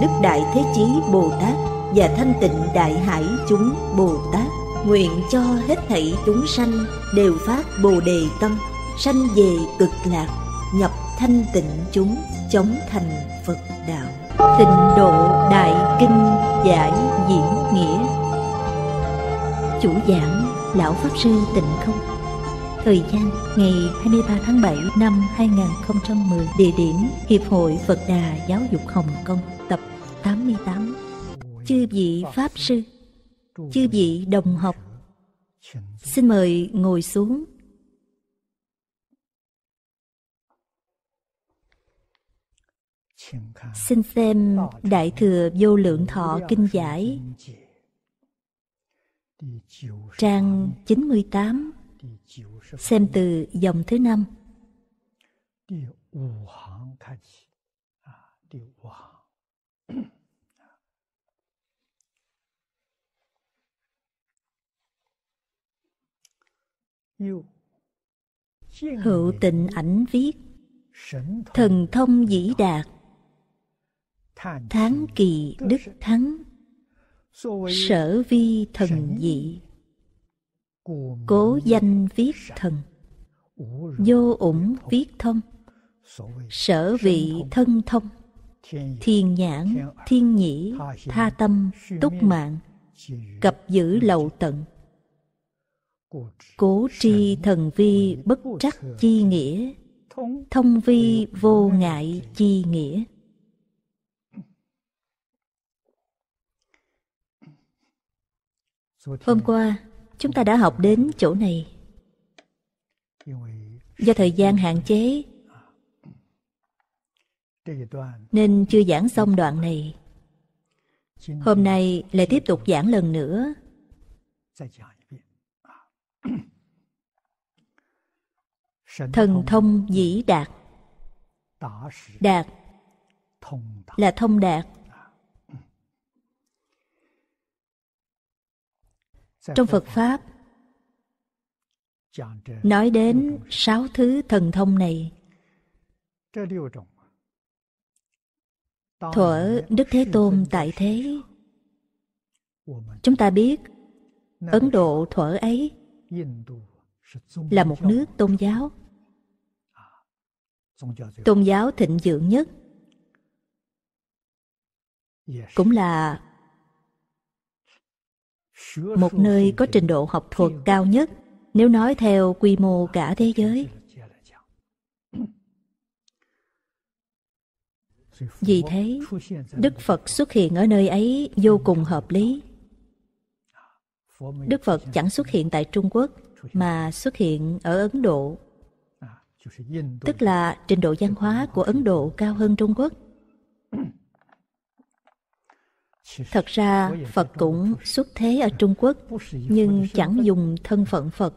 đức đại thế chí bồ tát và thanh tịnh đại hải chúng bồ tát nguyện cho hết thảy chúng sanh đều phát bồ đề tâm sanh về cực lạc nhập thanh tịnh chúng chống thành phật đạo tịnh độ đại kinh giải diễn nghĩa chủ giảng lão pháp sư tịnh không Thời gian ngày 23 tháng 7 năm 2010 Địa điểm Hiệp hội Phật Đà Giáo dục Hồng Kông 48 Chư vị Pháp Sư Chư vị Đồng Học Xin mời ngồi xuống Xin xem Đại Thừa Vô Lượng Thọ Kinh Giải Trang 98 Xem từ dòng thứ năm Hữu tịnh ảnh viết Thần thông dĩ đạt Tháng kỳ đức thắng Sở vi thần dị Cố danh viết thần Vô ủng viết thông Sở vị thân thông Thiên nhãn, thiên nhĩ, tha tâm, túc mạng Cập giữ lậu tận Cố tri thần vi bất trắc chi nghĩa Thông vi vô ngại chi nghĩa Hôm qua chúng ta đã học đến chỗ này Do thời gian hạn chế Nên chưa giảng xong đoạn này Hôm nay lại tiếp tục giảng lần nữa thần thông dĩ đạt đạt là thông đạt trong phật pháp nói đến sáu thứ thần thông này thuở đức thế tôn tại thế chúng ta biết ấn độ thuở ấy là một nước tôn giáo tôn giáo thịnh dưỡng nhất cũng là một nơi có trình độ học thuật cao nhất nếu nói theo quy mô cả thế giới vì thế đức phật xuất hiện ở nơi ấy vô cùng hợp lý Đức Phật chẳng xuất hiện tại Trung Quốc mà xuất hiện ở Ấn Độ. Tức là trình độ văn hóa của Ấn Độ cao hơn Trung Quốc. Thật ra Phật cũng xuất thế ở Trung Quốc Nhưng chẳng dùng thân phận Phật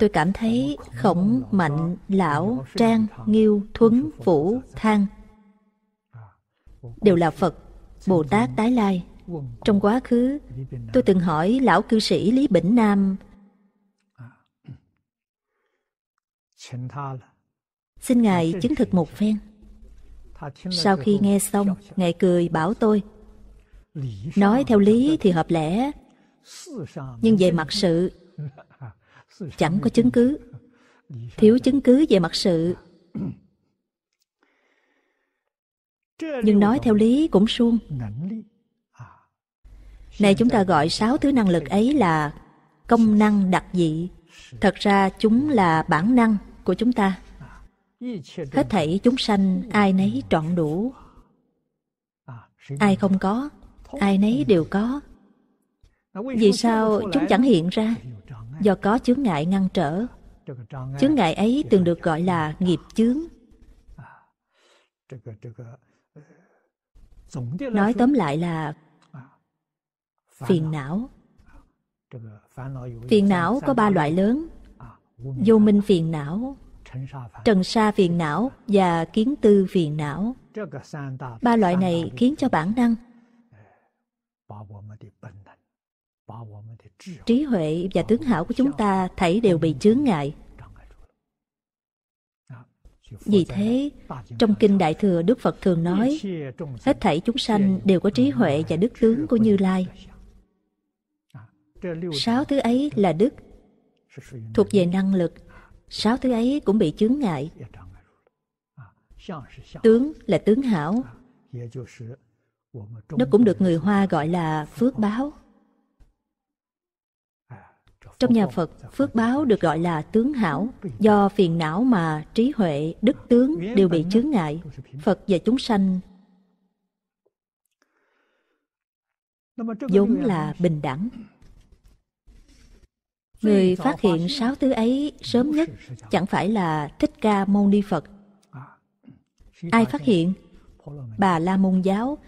Tôi cảm thấy khổng, mạnh, lão, trang, nghiêu, thuấn, vũ, thang Đều là Phật, Bồ Tát Tái Lai trong quá khứ, tôi từng hỏi lão cư sĩ Lý Bỉnh Nam Xin Ngài chứng thực một phen. Sau khi nghe xong, Ngài cười bảo tôi Nói theo lý thì hợp lẽ Nhưng về mặt sự Chẳng có chứng cứ Thiếu chứng cứ về mặt sự Nhưng nói theo lý cũng suông Nay chúng ta gọi sáu thứ năng lực ấy là công năng đặc dị. Thật ra chúng là bản năng của chúng ta. Hết thảy chúng sanh ai nấy trọn đủ. Ai không có, ai nấy đều có. Vì sao chúng chẳng hiện ra? Do có chướng ngại ngăn trở. Chướng ngại ấy từng được gọi là nghiệp chướng. Nói tóm lại là phiền não phiền não có ba loại lớn à, vô minh phiền não trần sa phiền não và kiến tư phiền não ba loại này khiến cho bản năng trí huệ và tướng hảo của chúng ta thảy đều bị chướng ngại à, vì thế trong kinh đại thừa đức phật thường nói hết thảy chúng sanh đều có trí huệ và đức tướng của như lai Sáu thứ ấy là đức, thuộc về năng lực. Sáu thứ ấy cũng bị chướng ngại. À, tướng là tướng hảo. À, Nó cũng được người Hoa gọi là phước báo. À, trong nhà Phật, phước báo được gọi là tướng hảo, do phiền não mà trí huệ, đức tướng đều bị chướng ngại. Phật và chúng sanh vốn là bình đẳng. Người phát hiện sáu thứ ấy sớm nhất chẳng phải là Thích Ca Mâu Ni Phật. Ai phát hiện? Bà La Môn Giáo,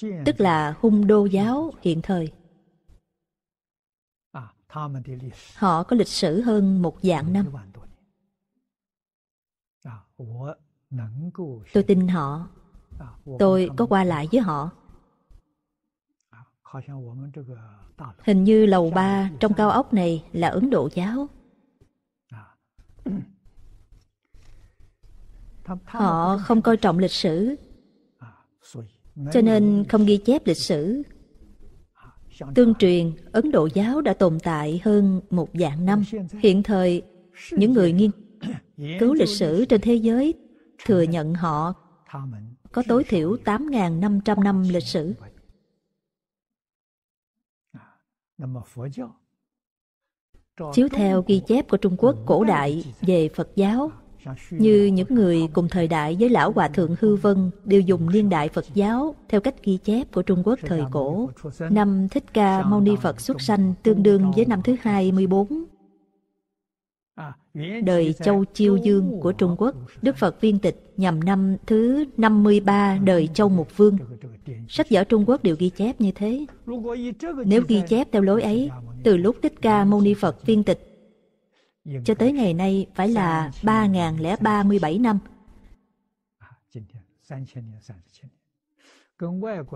tức là hung đô giáo hiện thời. Họ có lịch sử hơn một dạng năm. Tôi tin họ. Tôi có qua lại với họ. Hình như lầu ba trong cao ốc này là Ấn Độ giáo. Họ không coi trọng lịch sử, cho nên không ghi chép lịch sử. Tương truyền, Ấn Độ giáo đã tồn tại hơn một vạn năm. Hiện thời, những người nghiên cứu lịch sử trên thế giới thừa nhận họ có tối thiểu 8.500 năm lịch sử. Chiếu theo ghi chép của Trung Quốc cổ đại về Phật giáo, như những người cùng thời đại với Lão Hòa Thượng Hư Vân đều dùng niên đại Phật giáo theo cách ghi chép của Trung Quốc thời cổ. Năm Thích Ca Mâu Ni Phật xuất sanh tương đương với năm thứ hai bốn đời Châu Chiêu Dương của Trung Quốc, Đức Phật viên tịch nhằm năm thứ 53 đời Châu Mục Vương. Sách vở Trung Quốc đều ghi chép như thế. Nếu ghi chép theo lối ấy, từ lúc Thích Ca Mâu Ni Phật viên tịch cho tới ngày nay phải là 3.037 năm.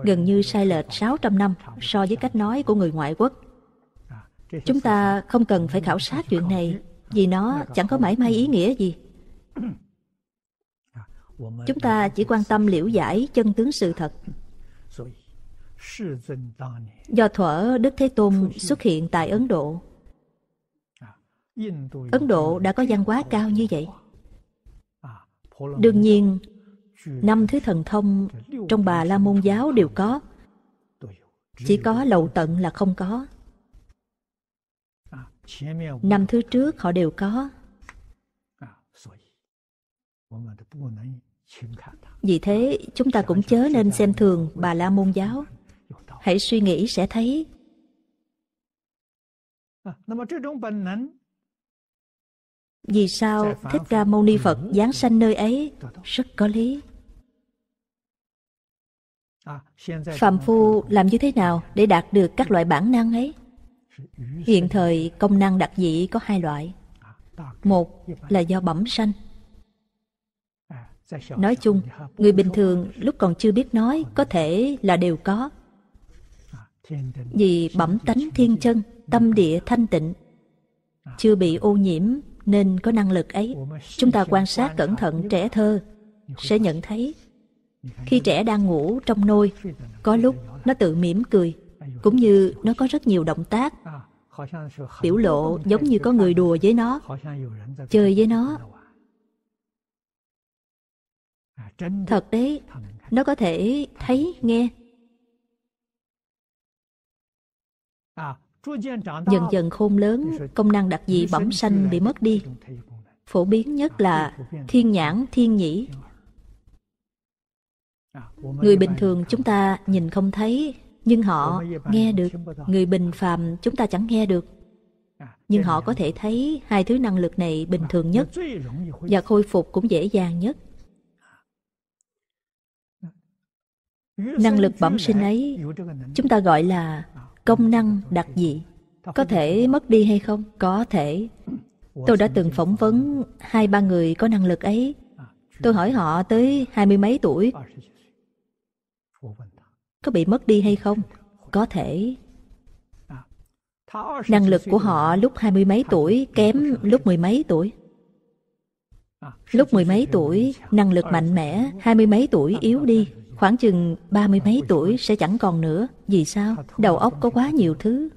Gần như sai lệch 600 năm so với cách nói của người ngoại quốc. Chúng ta không cần phải khảo sát chuyện này vì nó chẳng có mãi may ý nghĩa gì chúng ta chỉ quan tâm liễu giải chân tướng sự thật do thuở đức thế tôn xuất hiện tại ấn độ ấn độ đã có văn hóa cao như vậy đương nhiên năm thứ thần thông trong bà la môn giáo đều có chỉ có lậu tận là không có Năm thứ trước họ đều có. Vì thế, chúng ta cũng chớ nên xem thường bà La Môn Giáo. Hãy suy nghĩ sẽ thấy. Vì sao Thích Ca Mâu Ni Phật giáng sanh nơi ấy? Rất có lý. À, Phạm Phu làm như thế nào để đạt được các loại bản năng ấy? Hiện thời công năng đặc dị có hai loại. Một là do bẩm sanh. Nói chung, người bình thường lúc còn chưa biết nói có thể là đều có. Vì bẩm tánh thiên chân, tâm địa thanh tịnh, chưa bị ô nhiễm nên có năng lực ấy. Chúng ta quan sát cẩn thận trẻ thơ sẽ nhận thấy khi trẻ đang ngủ trong nôi, có lúc nó tự mỉm cười, cũng như nó có rất nhiều động tác biểu lộ giống như có người đùa với nó chơi với nó thật đấy nó có thể thấy nghe dần dần khôn lớn công năng đặc dị bẩm sanh bị mất đi phổ biến nhất là thiên nhãn thiên nhĩ người bình thường chúng ta nhìn không thấy nhưng họ nghe được người bình phàm chúng ta chẳng nghe được à, nhưng họ có thể thấy hai thứ năng lực này bình thường nhất và khôi phục cũng dễ dàng nhất à, năng lực bẩm sinh ấy chúng ta gọi là à, công năng đặc dị có thể mất đi hay không có thể tôi đã từng phỏng vấn hai ba người có năng lực ấy tôi hỏi họ tới hai mươi mấy tuổi có bị mất đi hay không? Có thể. Năng lực của họ lúc hai mươi mấy tuổi kém lúc mười mấy tuổi. Lúc mười mấy tuổi, năng lực mạnh mẽ, hai mươi mấy tuổi yếu đi, khoảng chừng ba mươi mấy tuổi sẽ chẳng còn nữa. Vì sao? Đầu óc có quá nhiều thứ,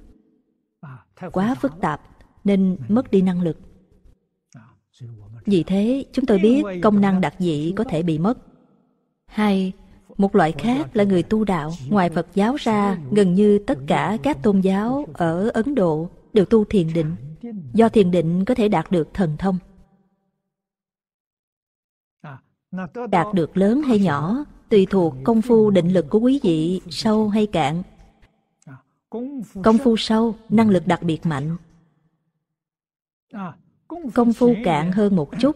quá phức tạp, nên mất đi năng lực. Vì thế, chúng tôi biết công năng đặc dị có thể bị mất. Hai, một loại khác là người tu đạo, ngoài Phật giáo ra, gần như tất cả các tôn giáo ở Ấn Độ đều tu thiền định. Do thiền định có thể đạt được thần thông. Đạt được lớn hay nhỏ, tùy thuộc công phu định lực của quý vị sâu hay cạn. Công phu sâu, năng lực đặc biệt mạnh. Công phu cạn hơn một chút,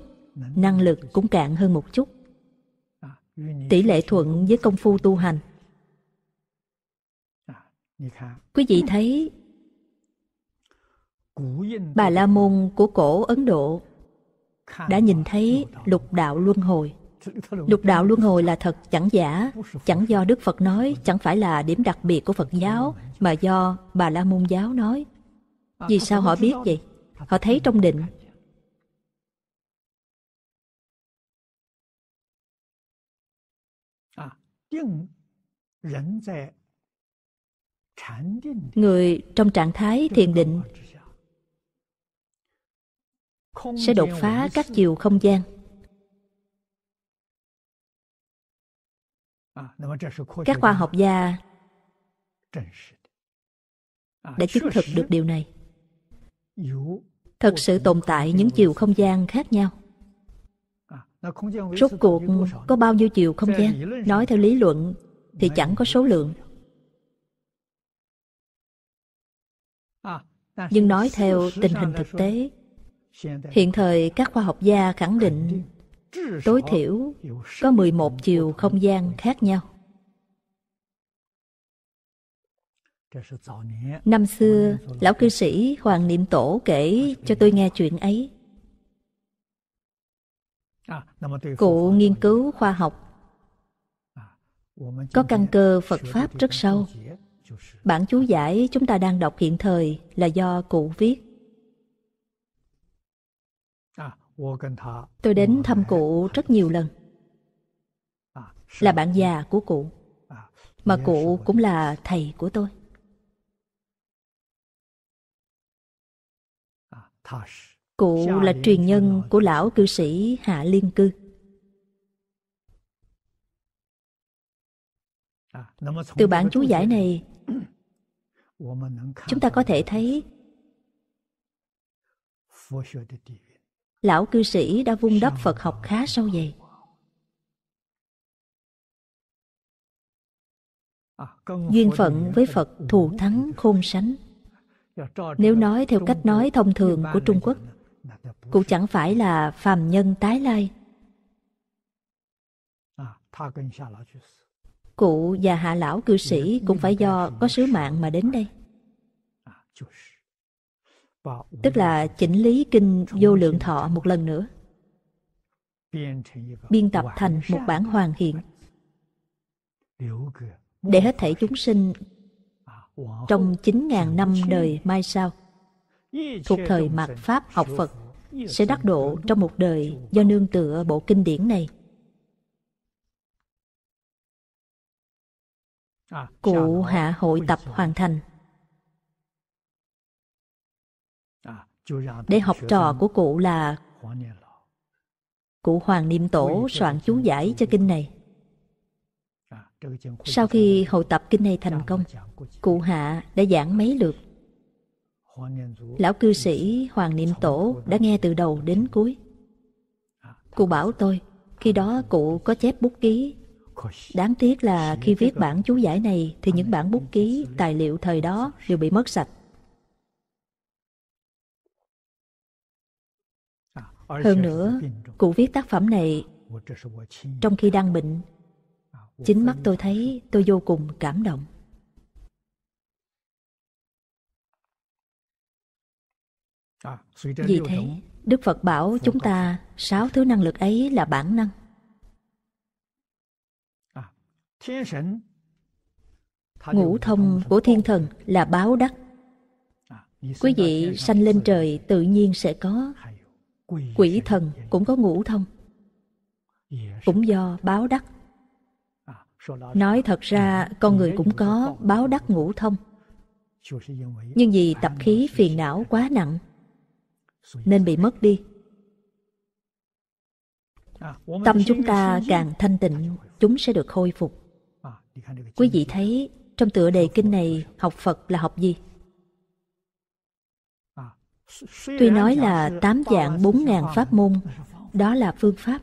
năng lực cũng cạn hơn một chút tỷ lệ thuận với công phu tu hành à, quý vị thấy bà la môn của cổ ấn độ đã nhìn thấy lục đạo luân hồi lục đạo luân hồi là thật chẳng giả chẳng do đức phật nói chẳng phải là điểm đặc biệt của phật giáo mà do bà la môn giáo nói vì sao họ biết vậy họ thấy trong định người trong trạng thái thiền định sẽ đột phá các chiều không gian à, các khoa học gia đã à, chứng thực được điều này thật sự tồn tại những chiều không gian khác nhau Rốt cuộc có bao nhiêu chiều không gian? Nói theo lý luận thì chẳng có số lượng. Nhưng nói theo tình hình thực tế, hiện thời các khoa học gia khẳng định tối thiểu có 11 chiều không gian khác nhau. Năm xưa, lão cư sĩ Hoàng Niệm Tổ kể cho tôi nghe chuyện ấy. À, cụ nghiên cứu khoa học à, có căn cơ phật pháp rất sâu bản chú giải chúng ta đang đọc hiện thời là do cụ viết à, tôi đến thăm cụ rất nhiều lần là bạn già của cụ mà cụ cũng là thầy của tôi Cụ là truyền nhân của lão cư sĩ Hạ Liên Cư. À, Từ bản chú giải này, chúng ta có thể thấy lão cư sĩ đã vun đắp Phật học khá sâu dày. Duyên phận với Phật thù thắng khôn sánh. Nếu nói theo cách nói thông thường của Trung Quốc, cũng chẳng phải là phàm nhân tái lai. Cụ và hạ lão cư sĩ cũng phải do có sứ mạng mà đến đây. Tức là chỉnh lý kinh vô lượng thọ một lần nữa. Biên tập thành một bản hoàn thiện, Để hết thể chúng sinh trong chín ngàn năm đời mai sau thuộc thời mạt Pháp học Phật sẽ đắc độ trong một đời do nương tựa bộ kinh điển này. Cụ hạ hội tập hoàn thành. Để học trò của cụ là Cụ Hoàng Niệm Tổ soạn chú giải cho kinh này. Sau khi hội tập kinh này thành công, cụ Hạ đã giảng mấy lượt Lão cư sĩ Hoàng Niệm Tổ đã nghe từ đầu đến cuối. Cụ bảo tôi, khi đó cụ có chép bút ký. Đáng tiếc là khi viết bản chú giải này thì những bản bút ký, tài liệu thời đó đều bị mất sạch. Hơn nữa, cụ viết tác phẩm này trong khi đang bệnh. Chính mắt tôi thấy tôi vô cùng cảm động. À, vì thế, Đức Phật bảo chúng ta sáu thứ năng lực ấy là bản năng. À, ngũ thông của thiên thần là báo đắc. À, Quý vị sanh lên trời tự nhiên sẽ có. Quỷ thần cũng có ngũ thông. Cũng do báo đắc. Nói thật ra, con người cũng có báo đắc ngũ thông. Nhưng vì tập khí phiền não quá nặng, nên bị mất đi tâm chúng ta càng thanh tịnh chúng sẽ được khôi phục quý vị thấy trong tựa đề kinh này học phật là học gì tuy nói là tám dạng bốn ngàn pháp môn đó là phương pháp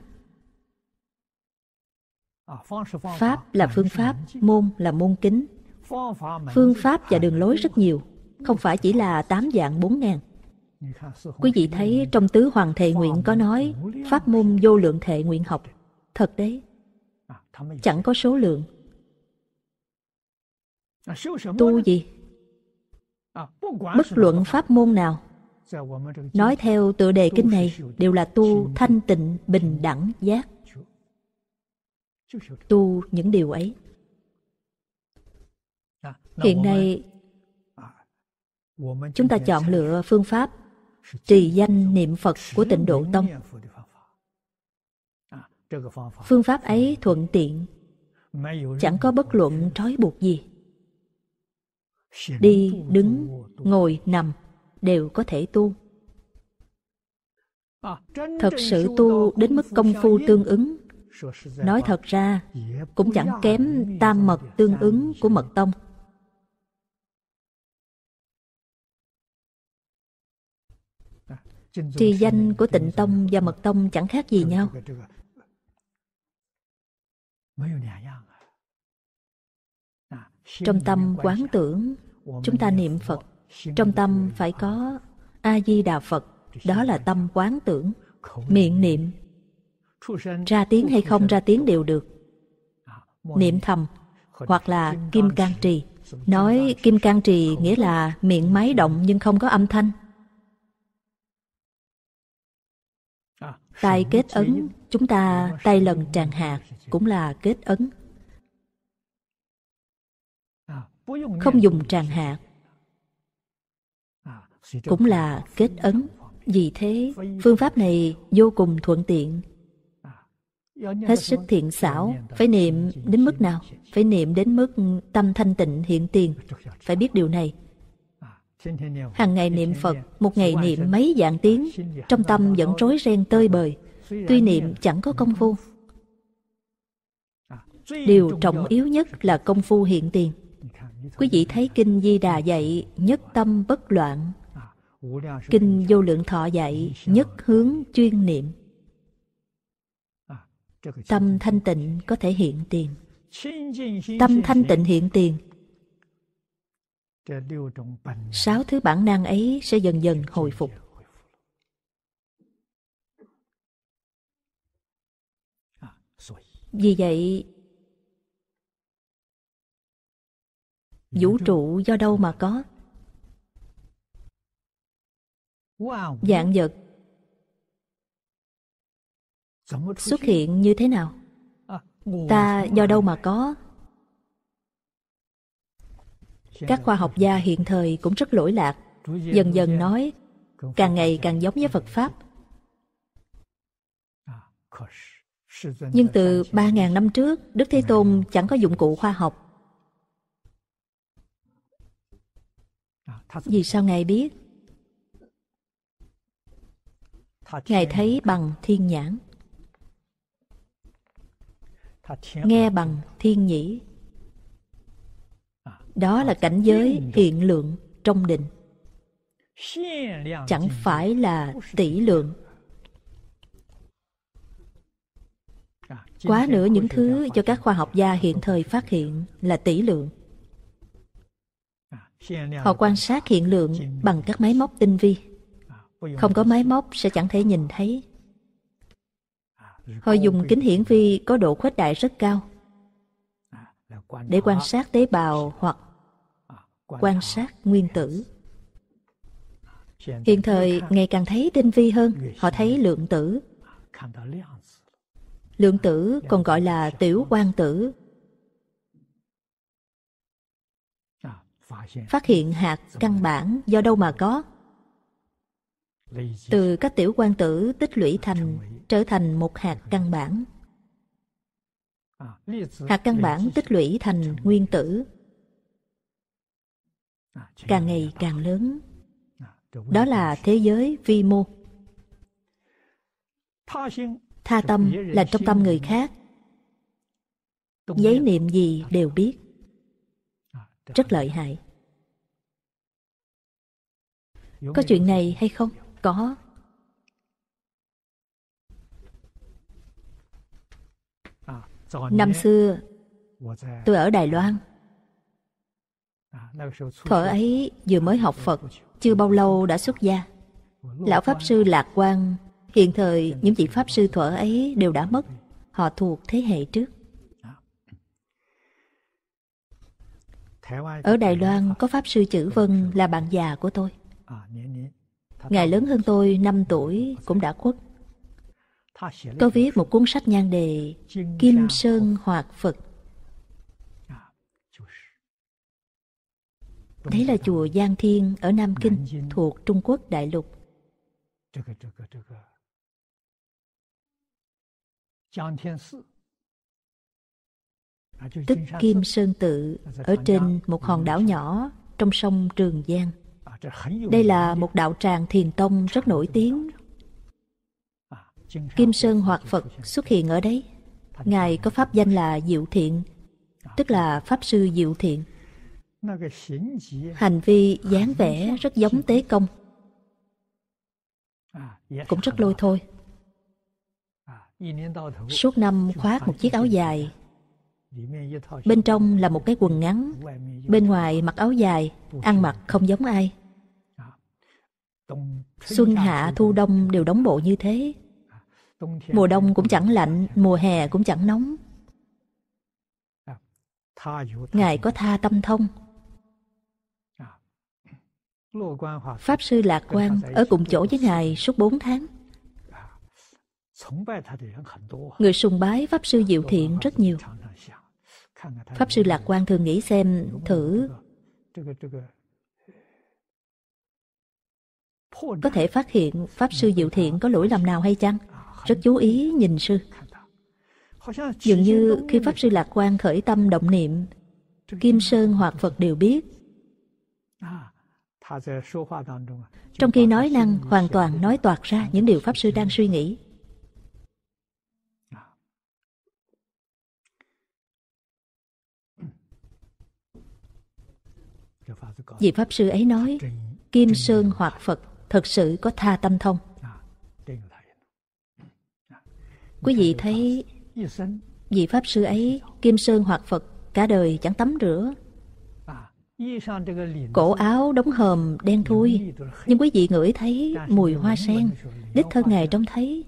pháp là phương pháp môn là môn kính phương pháp và đường lối rất nhiều không phải chỉ là tám dạng bốn ngàn Quý vị thấy trong tứ hoàng thệ nguyện có nói Pháp môn vô lượng thệ nguyện học Thật đấy Chẳng có số lượng Tu gì? Bất luận pháp môn nào Nói theo tựa đề kinh này Đều là tu thanh tịnh bình đẳng giác Tu những điều ấy Hiện nay Chúng ta chọn lựa phương pháp trì danh niệm Phật của tịnh độ tông. Phương pháp ấy thuận tiện, chẳng có bất luận trói buộc gì. Đi, đứng, ngồi, nằm đều có thể tu. Thật sự tu đến mức công phu tương ứng Nói thật ra, cũng chẳng kém tam mật tương ứng của mật tông. trì danh của tịnh tông và mật tông chẳng khác gì nhau à, trong tâm quán tưởng chúng ta niệm phật trong tâm phải có a di đà phật đó là tâm quán tưởng miệng niệm ra tiếng hay không ra tiếng đều được à, niệm thầm hoặc là kim cang trì nói kim cang trì nghĩa là miệng máy động nhưng không có âm thanh Tay kết ấn, chúng ta tay lần tràng hạt cũng là kết ấn. À, Không dùng tràng hạt à, cũng là kết ấn. Vì thế, phương pháp này vô cùng thuận tiện. À, Hết sức thiện xảo, phải niệm đến mức nào? Phải niệm đến mức tâm thanh tịnh hiện tiền. Phải biết điều này. Hàng ngày niệm Phật, một ngày niệm mấy dạng tiếng, trong tâm vẫn rối ren tơi bời, tuy niệm chẳng có công phu. À, Điều trọng yếu nhất là công phu hiện tiền. Quý vị thấy Kinh Di Đà dạy nhất tâm bất loạn, Kinh Vô Lượng Thọ dạy nhất hướng chuyên niệm. Tâm thanh tịnh có thể hiện tiền. Tâm thanh tịnh hiện tiền sáu thứ bản năng ấy sẽ dần dần hồi phục à, vì vậy vũ trụ do đâu mà có dạng vật xuất hiện như thế nào à, ta do đâu mà có các khoa học gia hiện thời cũng rất lỗi lạc, dần dần nói càng ngày càng giống với Phật Pháp. Nhưng từ ba ngàn năm trước, Đức Thế Tôn chẳng có dụng cụ khoa học. Vì sao Ngài biết? Ngài thấy bằng thiên nhãn. Nghe bằng thiên nhĩ. Đó là cảnh giới hiện lượng trong định Chẳng phải là tỷ lượng Quá nữa những thứ cho các khoa học gia hiện thời phát hiện là tỷ lượng Họ quan sát hiện lượng bằng các máy móc tinh vi Không có máy móc sẽ chẳng thể nhìn thấy Họ dùng kính hiển vi có độ khuếch đại rất cao để quan sát tế bào hoặc à, quan sát nguyên tử. Hiện thời ngày càng thấy tinh vi hơn, họ thấy lượng tử. Lượng tử còn gọi là tiểu quan tử. À, Phát hiện hạt căn bản do đâu mà có. Từ các tiểu quan tử tích lũy thành trở thành một hạt ừ. căn bản hạt căn bản tích lũy thành nguyên tử à, càng ngày càng lớn à, đó là thế giới vi mô tha tâm là trong tâm người khác giấy niệm gì đều biết à, rất lợi hại có chuyện này hay không có Năm xưa, tôi ở Đài Loan. Thuở ấy vừa mới học Phật, chưa bao lâu đã xuất gia. Lão Pháp Sư Lạc Quang, hiện thời những vị Pháp Sư thuở ấy đều đã mất, họ thuộc thế hệ trước. Ở Đài Loan có Pháp Sư Chữ Vân là bạn già của tôi. Ngài lớn hơn tôi 5 tuổi cũng đã khuất có viết một cuốn sách nhan đề Kim Sơn Hoạt Phật. Đấy là chùa Giang Thiên ở Nam Kinh thuộc Trung Quốc đại lục. Tức Kim Sơn Tự ở trên một hòn đảo nhỏ trong sông Trường Giang. Đây là một đạo tràng thiền tông rất nổi tiếng Kim Sơn hoặc Phật xuất hiện ở đấy. Ngài có pháp danh là Diệu Thiện, tức là Pháp Sư Diệu Thiện. Hành vi dáng vẻ rất giống Tế Công, cũng rất lôi thôi. Suốt năm khoác một chiếc áo dài, bên trong là một cái quần ngắn, bên ngoài mặc áo dài, ăn mặc không giống ai. Xuân hạ thu đông đều đóng bộ như thế Mùa đông cũng chẳng lạnh, mùa hè cũng chẳng nóng. Ngài có tha tâm thông. Pháp sư Lạc Quan ở cùng chỗ với Ngài suốt bốn tháng. Người sùng bái Pháp sư Diệu Thiện rất nhiều. Pháp sư Lạc Quan thường nghĩ xem thử có thể phát hiện Pháp sư Diệu Thiện có lỗi lầm nào hay chăng? rất chú ý nhìn sư dường như khi pháp sư lạc quan khởi tâm động niệm kim sơn hoặc phật đều biết trong khi nói năng hoàn toàn nói toạc ra những điều pháp sư đang suy nghĩ vị pháp sư ấy nói kim sơn hoặc phật thật sự có tha tâm thông Quý vị thấy vị Pháp Sư ấy, Kim Sơn hoặc Phật, cả đời chẳng tắm rửa. Cổ áo đóng hờm đen thui, nhưng quý vị ngửi thấy mùi hoa sen, đích thân Ngài trông thấy.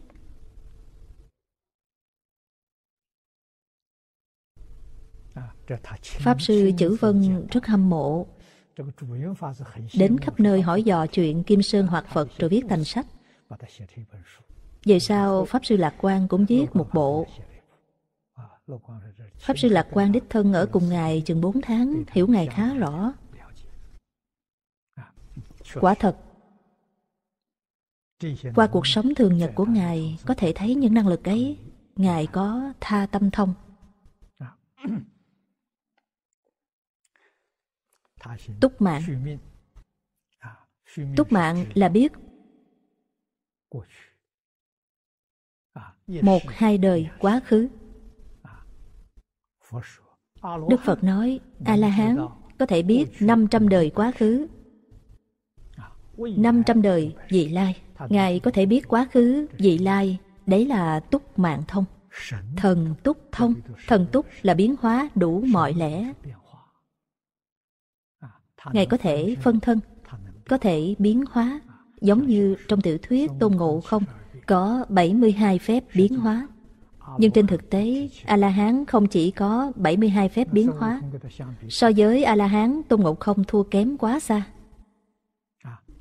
Pháp Sư Chữ Vân rất hâm mộ, đến khắp nơi hỏi dò chuyện Kim Sơn hoặc Phật rồi viết thành sách vậy sao Pháp Sư Lạc quan cũng viết một bộ. Pháp Sư Lạc quan đích thân ở cùng Ngài chừng 4 tháng, hiểu Ngài khá rõ. Quả thật, qua cuộc sống thường nhật của Ngài có thể thấy những năng lực ấy. Ngài có tha tâm thông. Túc mạng Túc mạng là biết một hai đời quá khứ đức phật nói a la hán có thể biết 500 đời quá khứ 500 đời vị lai Ngài có thể biết quá khứ, vị lai Đấy là túc mạng thông Thần túc thông Thần túc là biến hóa đủ mọi lẽ Ngài có thể phân thân Có thể biến hóa Giống như trong tiểu thuyết Tôn Ngộ không có 72 phép biến hóa. Nhưng trên thực tế, A-la-hán không chỉ có 72 phép biến hóa. So với A-la-hán, Tôn Ngộ Không thua kém quá xa.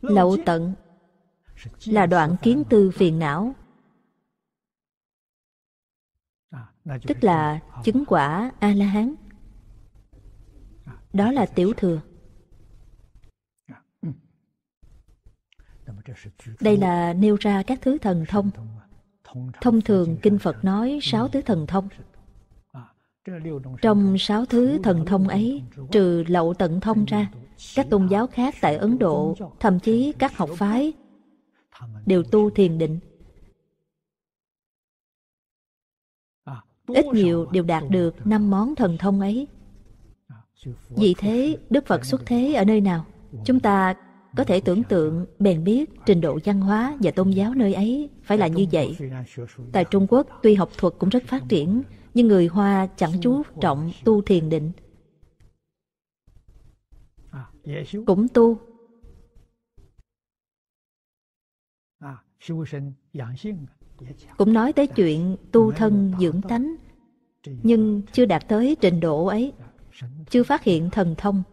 Lậu tận là đoạn kiến tư phiền não. Tức là chứng quả A-la-hán. Đó là tiểu thừa. Đây là nêu ra các thứ thần thông. Thông thường Kinh Phật nói sáu thứ thần thông. Trong sáu thứ thần thông ấy, trừ lậu tận thông ra, các tôn giáo khác tại Ấn Độ, thậm chí các học phái, đều tu thiền định. Ít nhiều đều đạt được năm món thần thông ấy. Vì thế, Đức Phật xuất thế ở nơi nào? Chúng ta có thể tưởng tượng bèn biết trình độ văn hóa và tôn giáo nơi ấy phải là như vậy tại trung quốc tuy học thuật cũng rất phát triển nhưng người hoa chẳng chú trọng tu thiền định cũng tu cũng nói tới chuyện tu thân dưỡng tánh nhưng chưa đạt tới trình độ ấy chưa phát hiện thần thông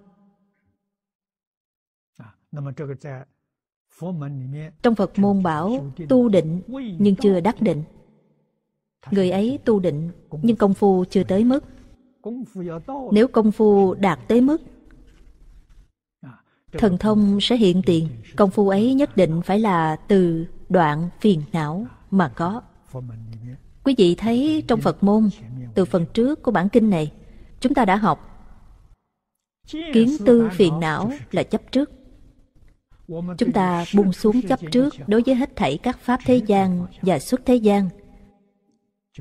trong Phật môn bảo tu định nhưng chưa đắc định. Người ấy tu định nhưng công phu chưa tới mức. Nếu công phu đạt tới mức à, thần thông sẽ hiện tiền công phu ấy nhất định phải là từ đoạn phiền não à, mà có quý vị thấy trong phật môn từ phần trước của bản kinh này chúng ta đã học kiến tư phiền não là chấp trước chúng ta buông xuống chấp trước đối với hết thảy các pháp thế gian và xuất thế gian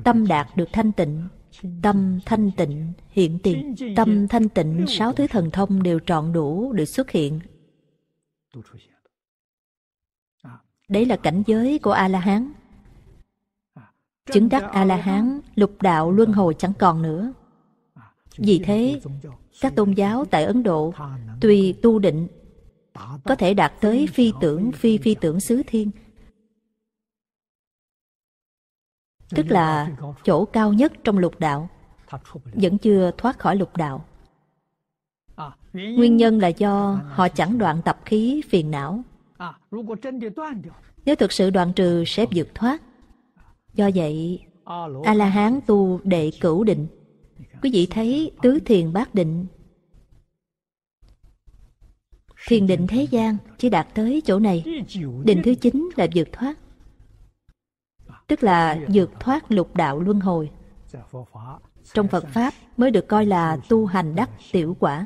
tâm đạt được thanh tịnh tâm thanh tịnh hiện tiền tâm thanh tịnh sáu thứ thần thông đều trọn đủ được xuất hiện đấy là cảnh giới của a la hán chứng đắc a la hán lục đạo luân hồi chẳng còn nữa vì thế các tôn giáo tại ấn độ tuy tu định có thể đạt tới phi tưởng phi phi tưởng xứ thiên tức là chỗ cao nhất trong lục đạo vẫn chưa thoát khỏi lục đạo nguyên nhân là do họ chẳng đoạn tập khí phiền não nếu thực sự đoạn trừ sẽ vượt thoát do vậy a la hán tu đệ cửu định quý vị thấy tứ thiền bát định thiền định thế gian chỉ đạt tới chỗ này định thứ chín là vượt thoát tức là vượt thoát lục đạo luân hồi trong phật pháp mới được coi là tu hành đắc tiểu quả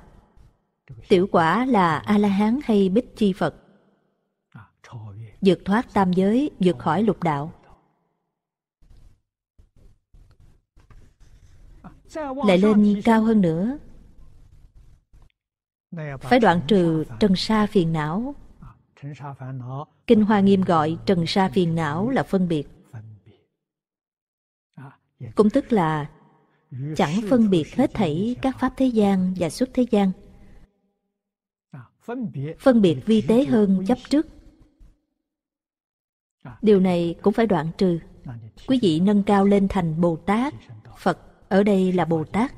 tiểu quả là a la hán hay bích chi phật vượt thoát tam giới vượt khỏi lục đạo lại lên cao hơn nữa phải đoạn trừ trần sa phiền não. À, Kinh Hoa Nghiêm gọi trần sa phiền não là phân biệt. À, cũng tức là chẳng phân biệt hết thảy các pháp thế gian và xuất thế gian. À, phân biệt vi tế hơn chấp trước. Điều này cũng phải đoạn trừ. Quý vị nâng cao lên thành Bồ Tát, Phật ở đây là Bồ Tát.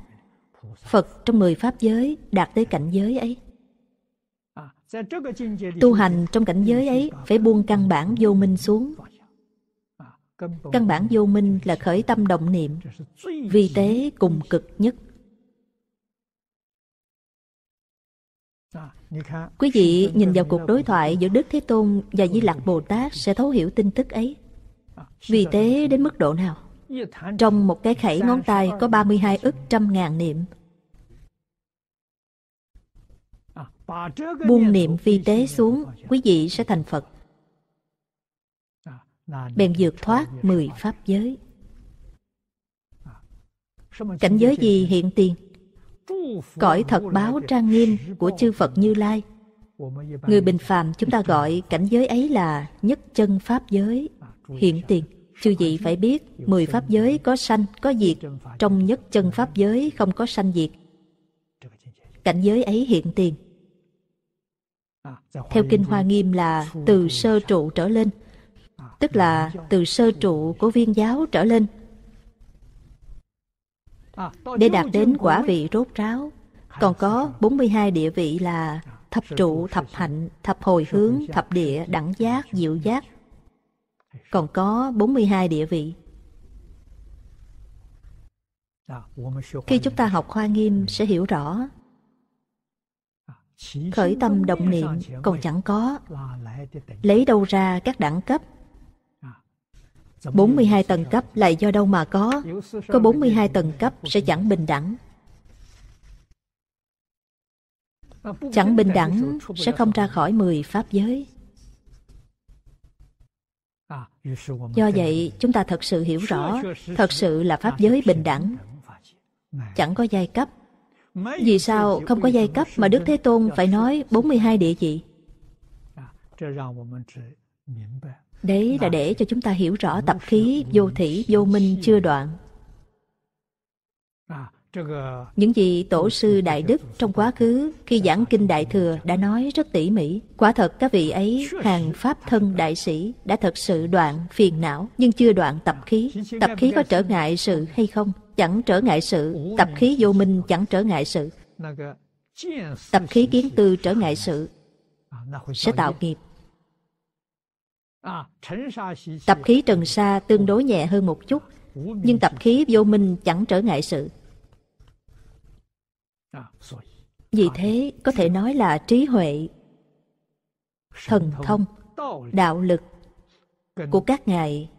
Phật trong mười pháp giới đạt tới cảnh giới ấy. Tu hành trong cảnh giới ấy phải buông căn bản vô minh xuống. Căn bản vô minh là khởi tâm động niệm, vì tế cùng cực nhất. Quý vị nhìn vào cuộc đối thoại giữa Đức Thế Tôn và Di Lặc Bồ Tát sẽ thấu hiểu tin tức ấy. Vì tế đến mức độ nào? Trong một cái khẩy ngón tay có 32 ức trăm ngàn niệm. buông niệm vi tế xuống, quý vị sẽ thành Phật. Bèn vượt thoát mười pháp giới. Cảnh giới gì hiện tiền? Cõi thật báo trang nghiêm của chư Phật Như Lai. Người bình phàm chúng ta gọi cảnh giới ấy là nhất chân pháp giới, hiện tiền. Chư vị phải biết, mười pháp giới có sanh, có diệt. Trong nhất chân pháp giới không có sanh diệt. Cảnh giới ấy hiện tiền theo Kinh Hoa Nghiêm là từ sơ trụ trở lên, tức là từ sơ trụ của viên giáo trở lên. Để đạt đến quả vị rốt ráo, còn có 42 địa vị là thập trụ, thập hạnh, thập hồi hướng, thập địa, đẳng giác, diệu giác. Còn có 42 địa vị. Khi chúng ta học Hoa Nghiêm sẽ hiểu rõ khởi tâm động niệm còn chẳng có lấy đâu ra các đẳng cấp 42 tầng cấp lại do đâu mà có có 42 tầng cấp sẽ chẳng bình đẳng chẳng bình đẳng sẽ không ra khỏi 10 pháp giới do vậy chúng ta thật sự hiểu rõ thật sự là pháp giới bình đẳng chẳng có giai cấp vì sao không có giai cấp mà Đức Thế Tôn phải nói 42 địa vị? Đấy là để cho chúng ta hiểu rõ tập khí vô thủy vô minh chưa đoạn. Những gì Tổ sư Đại Đức trong quá khứ khi giảng Kinh Đại Thừa đã nói rất tỉ mỉ. Quả thật các vị ấy, hàng Pháp thân đại sĩ đã thật sự đoạn phiền não nhưng chưa đoạn tập khí. Tập khí có trở ngại sự hay không? Chẳng trở ngại sự. Tập khí vô minh chẳng trở ngại sự. Tập khí kiến tư trở ngại sự sẽ tạo nghiệp. Tập khí trần sa tương đối nhẹ hơn một chút, nhưng tập khí vô minh chẳng trở ngại sự. Vì thế có thể nói là trí huệ, thần thông, đạo lực của các ngài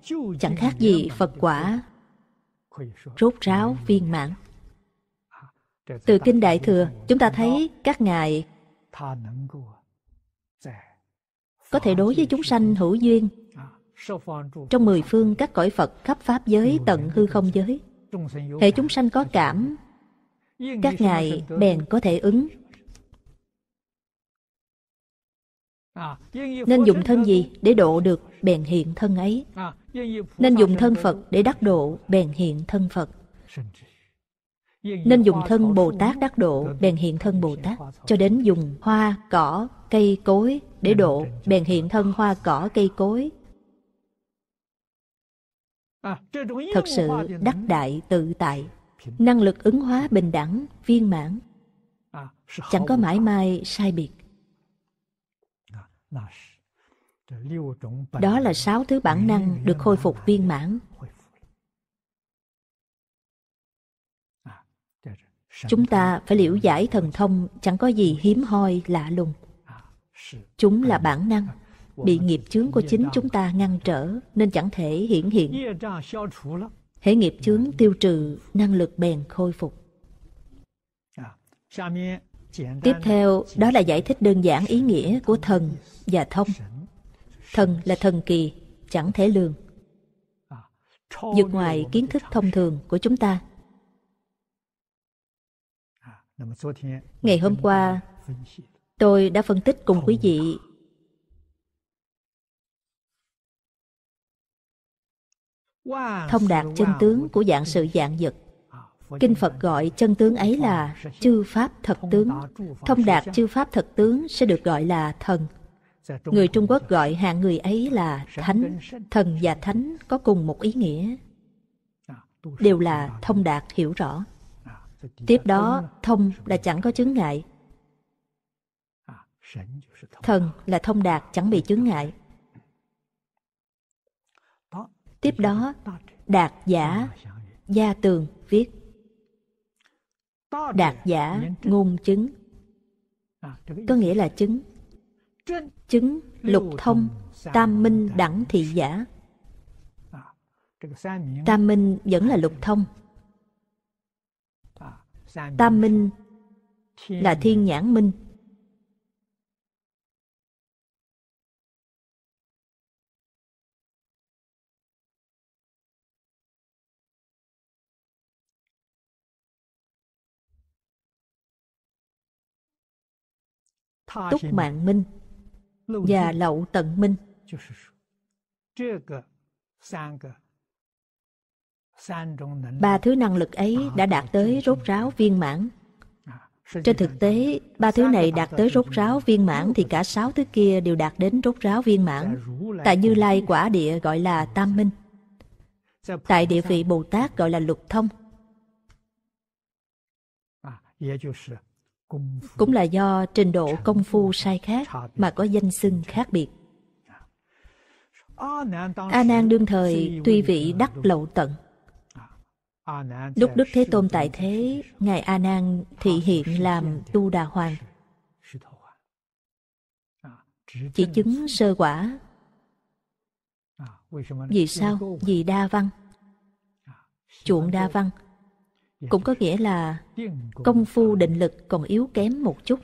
chẳng khác gì Phật quả rốt ráo viên mãn. Từ Kinh Đại Thừa, chúng ta thấy các ngài có thể đối với chúng sanh hữu duyên trong mười phương các cõi Phật khắp Pháp giới tận hư không giới. Hệ chúng sanh có cảm các ngài bèn có thể ứng à, nên dùng thân gì để độ được bèn hiện thân ấy à, nên dùng thân phật để đắc độ bèn hiện thân phật nên dùng thân bồ tát đắc độ bèn hiện thân bồ tát cho đến dùng hoa cỏ cây cối để độ bèn hiện thân hoa cỏ cây cối à, thật sự đắc đại tự tại năng lực ứng hóa bình đẳng, viên mãn, à, chẳng có mãi mai sai biệt. À, Đó là sáu thứ bản năng được khôi phục viên mãn. À, chúng ta phải liễu giải thần thông chẳng có gì hiếm hoi lạ lùng. Chúng là bản năng, bị nghiệp chướng của chính chúng ta ngăn trở nên chẳng thể hiển hiện. Hễ nghiệp chướng tiêu trừ, năng lực bèn khôi phục. Tiếp theo, đó là giải thích đơn giản ý nghĩa của thần và thông. Thần là thần kỳ, chẳng thể lường. Vượt ngoài kiến thức thông thường của chúng ta. Ngày hôm qua, tôi đã phân tích cùng quý vị thông đạt chân tướng của dạng sự dạng vật à, kinh phật gọi chân tướng ấy là chư pháp thật tướng thông đạt chư pháp thật tướng sẽ được gọi là thần dạ, người trung quốc gọi hạng người ấy là dạ, thánh thần và thánh có cùng một ý nghĩa dạ, đều là thông đạt hiểu rõ tiếp đó thông là chẳng có chướng ngại thần là thông đạt chẳng bị chướng ngại Tiếp đó, Đạt Giả Gia Tường viết Đạt giả ngôn chứng Có nghĩa là chứng Chứng lục thông tam minh đẳng thị giả Tam minh vẫn là lục thông Tam minh là thiên nhãn minh túc mạng minh và lậu tận minh ba thứ năng lực ấy đã đạt tới rốt ráo viên mãn trên thực tế ba thứ này đạt tới rốt ráo viên mãn thì cả sáu thứ kia đều đạt đến rốt ráo viên mãn tại như lai quả địa gọi là tam minh tại địa vị bồ tát gọi là lục thông à, cũng là do trình độ công phu sai khác mà có danh xưng khác biệt. A Nan đương thời tuy vị đắc lậu tận. Lúc Đức Thế Tôn tại thế, ngài A Nan thị hiện làm Tu Đà Hoàng. Chỉ chứng sơ quả. Vì sao? Vì đa văn. Chuộng đa văn cũng có nghĩa là công phu định lực còn yếu kém một chút.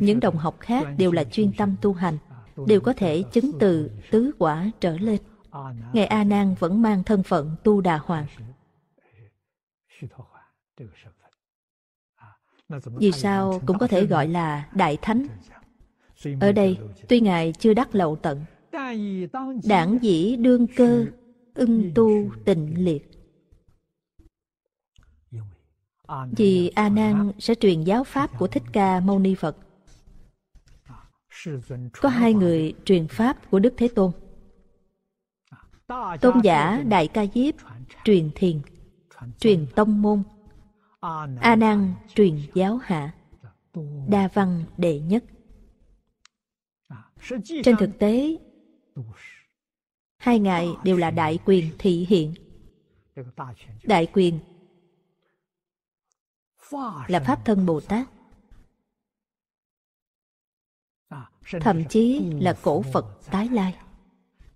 Những đồng học khác đều là chuyên tâm tu hành, đều có thể chứng từ tứ quả trở lên. Ngài A Nan vẫn mang thân phận tu đà hoàng. Vì sao cũng có thể gọi là Đại Thánh? Ở đây, tuy Ngài chưa đắc lậu tận, đảng dĩ đương cơ, ưng tu tịnh liệt vì A Nan sẽ truyền giáo pháp của Thích Ca Mâu Ni Phật. Có hai người truyền pháp của Đức Thế Tôn. Tôn giả Đại Ca Diếp truyền thiền, truyền tông môn. A Nan truyền giáo hạ, đa văn đệ nhất. Trên thực tế, hai ngài đều là đại quyền thị hiện. Đại quyền là Pháp thân Bồ Tát. Thậm chí là cổ Phật tái lai.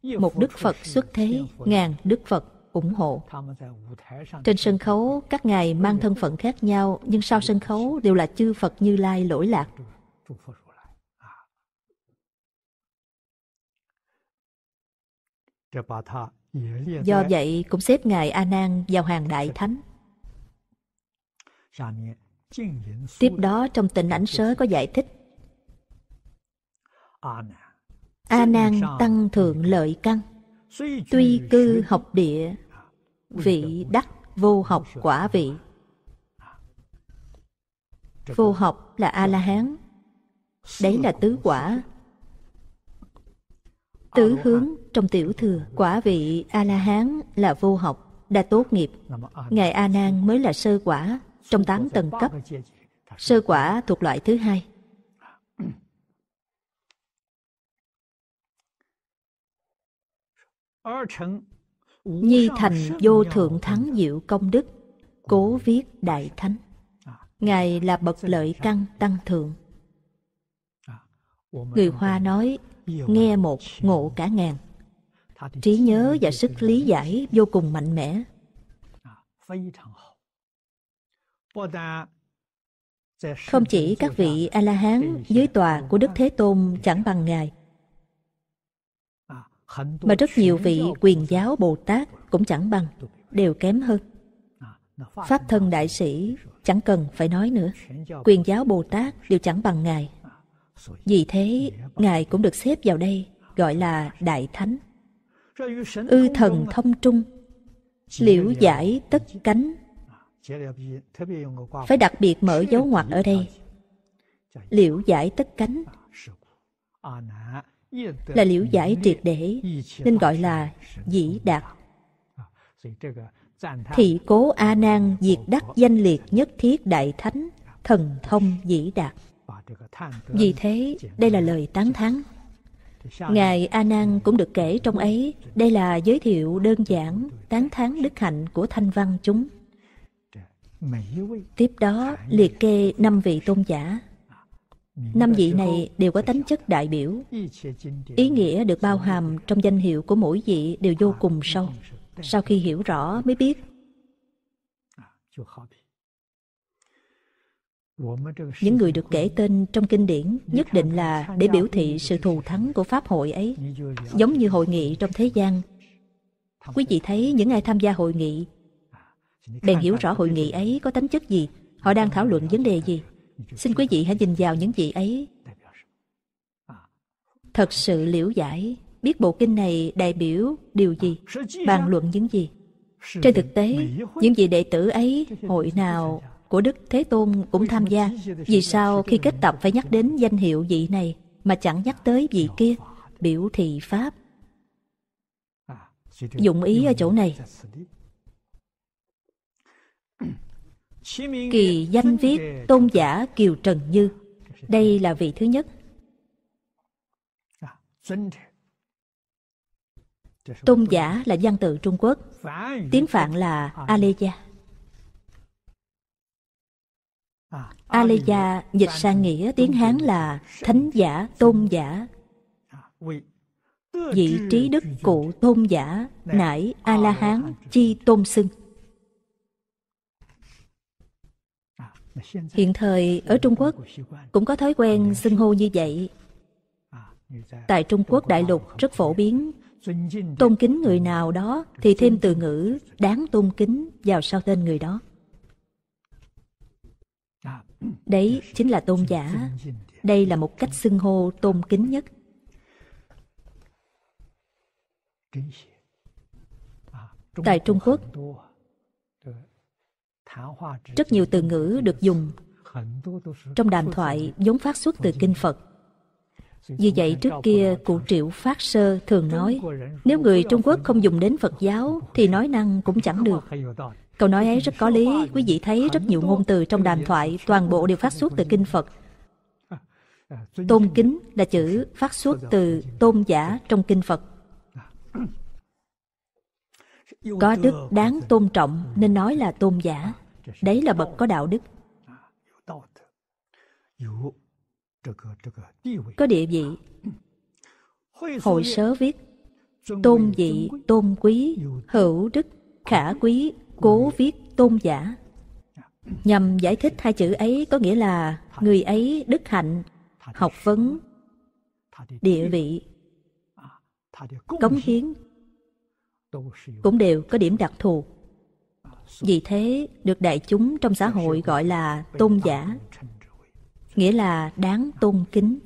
Một Đức Phật xuất thế, ngàn Đức Phật ủng hộ. Trên sân khấu, các ngài mang thân phận khác nhau, nhưng sau sân khấu đều là chư Phật Như Lai lỗi lạc. Do vậy cũng xếp Ngài A Nan vào hàng Đại Thánh. Tiếp đó trong tình ảnh sớ có giải thích A nan tăng thượng lợi căn Tuy cư học địa Vị đắc vô học quả vị Vô học là A-la-hán Đấy là tứ quả Tứ hướng trong tiểu thừa Quả vị A-la-hán là vô học Đã tốt nghiệp Ngài A-nan mới là sơ quả trong tám tầng cấp. Sơ quả thuộc loại thứ hai. Nhi thành vô thượng thắng diệu công đức, cố viết đại thánh. Ngài là bậc lợi căn tăng thượng. Người Hoa nói, nghe một ngộ cả ngàn. Trí nhớ và sức lý giải vô cùng mạnh mẽ. Không chỉ các vị A-la-hán dưới tòa của Đức Thế Tôn chẳng bằng Ngài, mà rất nhiều vị quyền giáo Bồ Tát cũng chẳng bằng, đều kém hơn. Pháp thân đại sĩ chẳng cần phải nói nữa, quyền giáo Bồ Tát đều chẳng bằng Ngài. Vì thế, Ngài cũng được xếp vào đây, gọi là Đại Thánh. Ư thần thông trung, liễu giải tất cánh phải đặc biệt mở dấu ngoặc ở đây. Liễu giải tất cánh là liễu giải triệt để nên gọi là dĩ đạt thị cố a nan diệt đắc danh liệt nhất thiết đại thánh thần thông dĩ đạt vì thế đây là lời tán thán ngài a nan cũng được kể trong ấy đây là giới thiệu đơn giản tán thán đức hạnh của thanh văn chúng Tiếp đó liệt kê năm vị tôn giả. Năm vị này đều có tánh chất đại biểu. Ý nghĩa được bao hàm trong danh hiệu của mỗi vị đều vô cùng sâu. Sau khi hiểu rõ mới biết. Những người được kể tên trong kinh điển nhất định là để biểu thị sự thù thắng của Pháp hội ấy, giống như hội nghị trong thế gian. Quý vị thấy những ai tham gia hội nghị bèn hiểu rõ hội nghị ấy có tính chất gì, họ đang thảo luận vấn đề gì. Xin quý vị hãy nhìn vào những gì ấy. Thật sự liễu giải, biết bộ kinh này đại biểu điều gì, bàn luận những gì. Trên thực tế, những vị đệ tử ấy, hội nào của Đức Thế Tôn cũng tham gia. Vì sao khi kết tập phải nhắc đến danh hiệu vị này mà chẳng nhắc tới vị kia? Biểu thị Pháp. Dụng ý ở chỗ này, Kỳ danh viết Tôn giả Kiều Trần Như Đây là vị thứ nhất Tôn giả là văn tự Trung Quốc Tiếng Phạn là aleya aleya dịch sang nghĩa tiếng Hán là Thánh giả, tôn giả Vị trí đức cụ tôn giả Nải A-la-hán chi tôn sưng hiện thời ở trung quốc cũng có thói quen xưng hô như vậy tại trung quốc đại lục rất phổ biến tôn kính người nào đó thì thêm từ ngữ đáng tôn kính vào sau tên người đó đấy chính là tôn giả đây là một cách xưng hô tôn kính nhất tại trung quốc rất nhiều từ ngữ được dùng trong đàm thoại vốn phát xuất từ kinh phật vì vậy trước kia cụ triệu phát sơ thường nói nếu người trung quốc không dùng đến phật giáo thì nói năng cũng chẳng được câu nói ấy rất có lý quý vị thấy rất nhiều ngôn từ trong đàm thoại toàn bộ đều phát xuất từ kinh phật tôn kính là chữ phát xuất từ tôn giả trong kinh phật có đức đáng tôn trọng nên nói là tôn giả dạ, dạ, dạ. đấy là bậc có đạo đức à, có địa vị hội sớ viết tôn vị tôn quý hữu đức khả quý cố viết tôn giả nhằm giải thích hai chữ ấy có nghĩa là người ấy đức hạnh học vấn địa vị à, cống hiến cũng đều có điểm đặc thù. Vì thế, được đại chúng trong xã hội gọi là tôn giả, nghĩa là đáng tôn kính.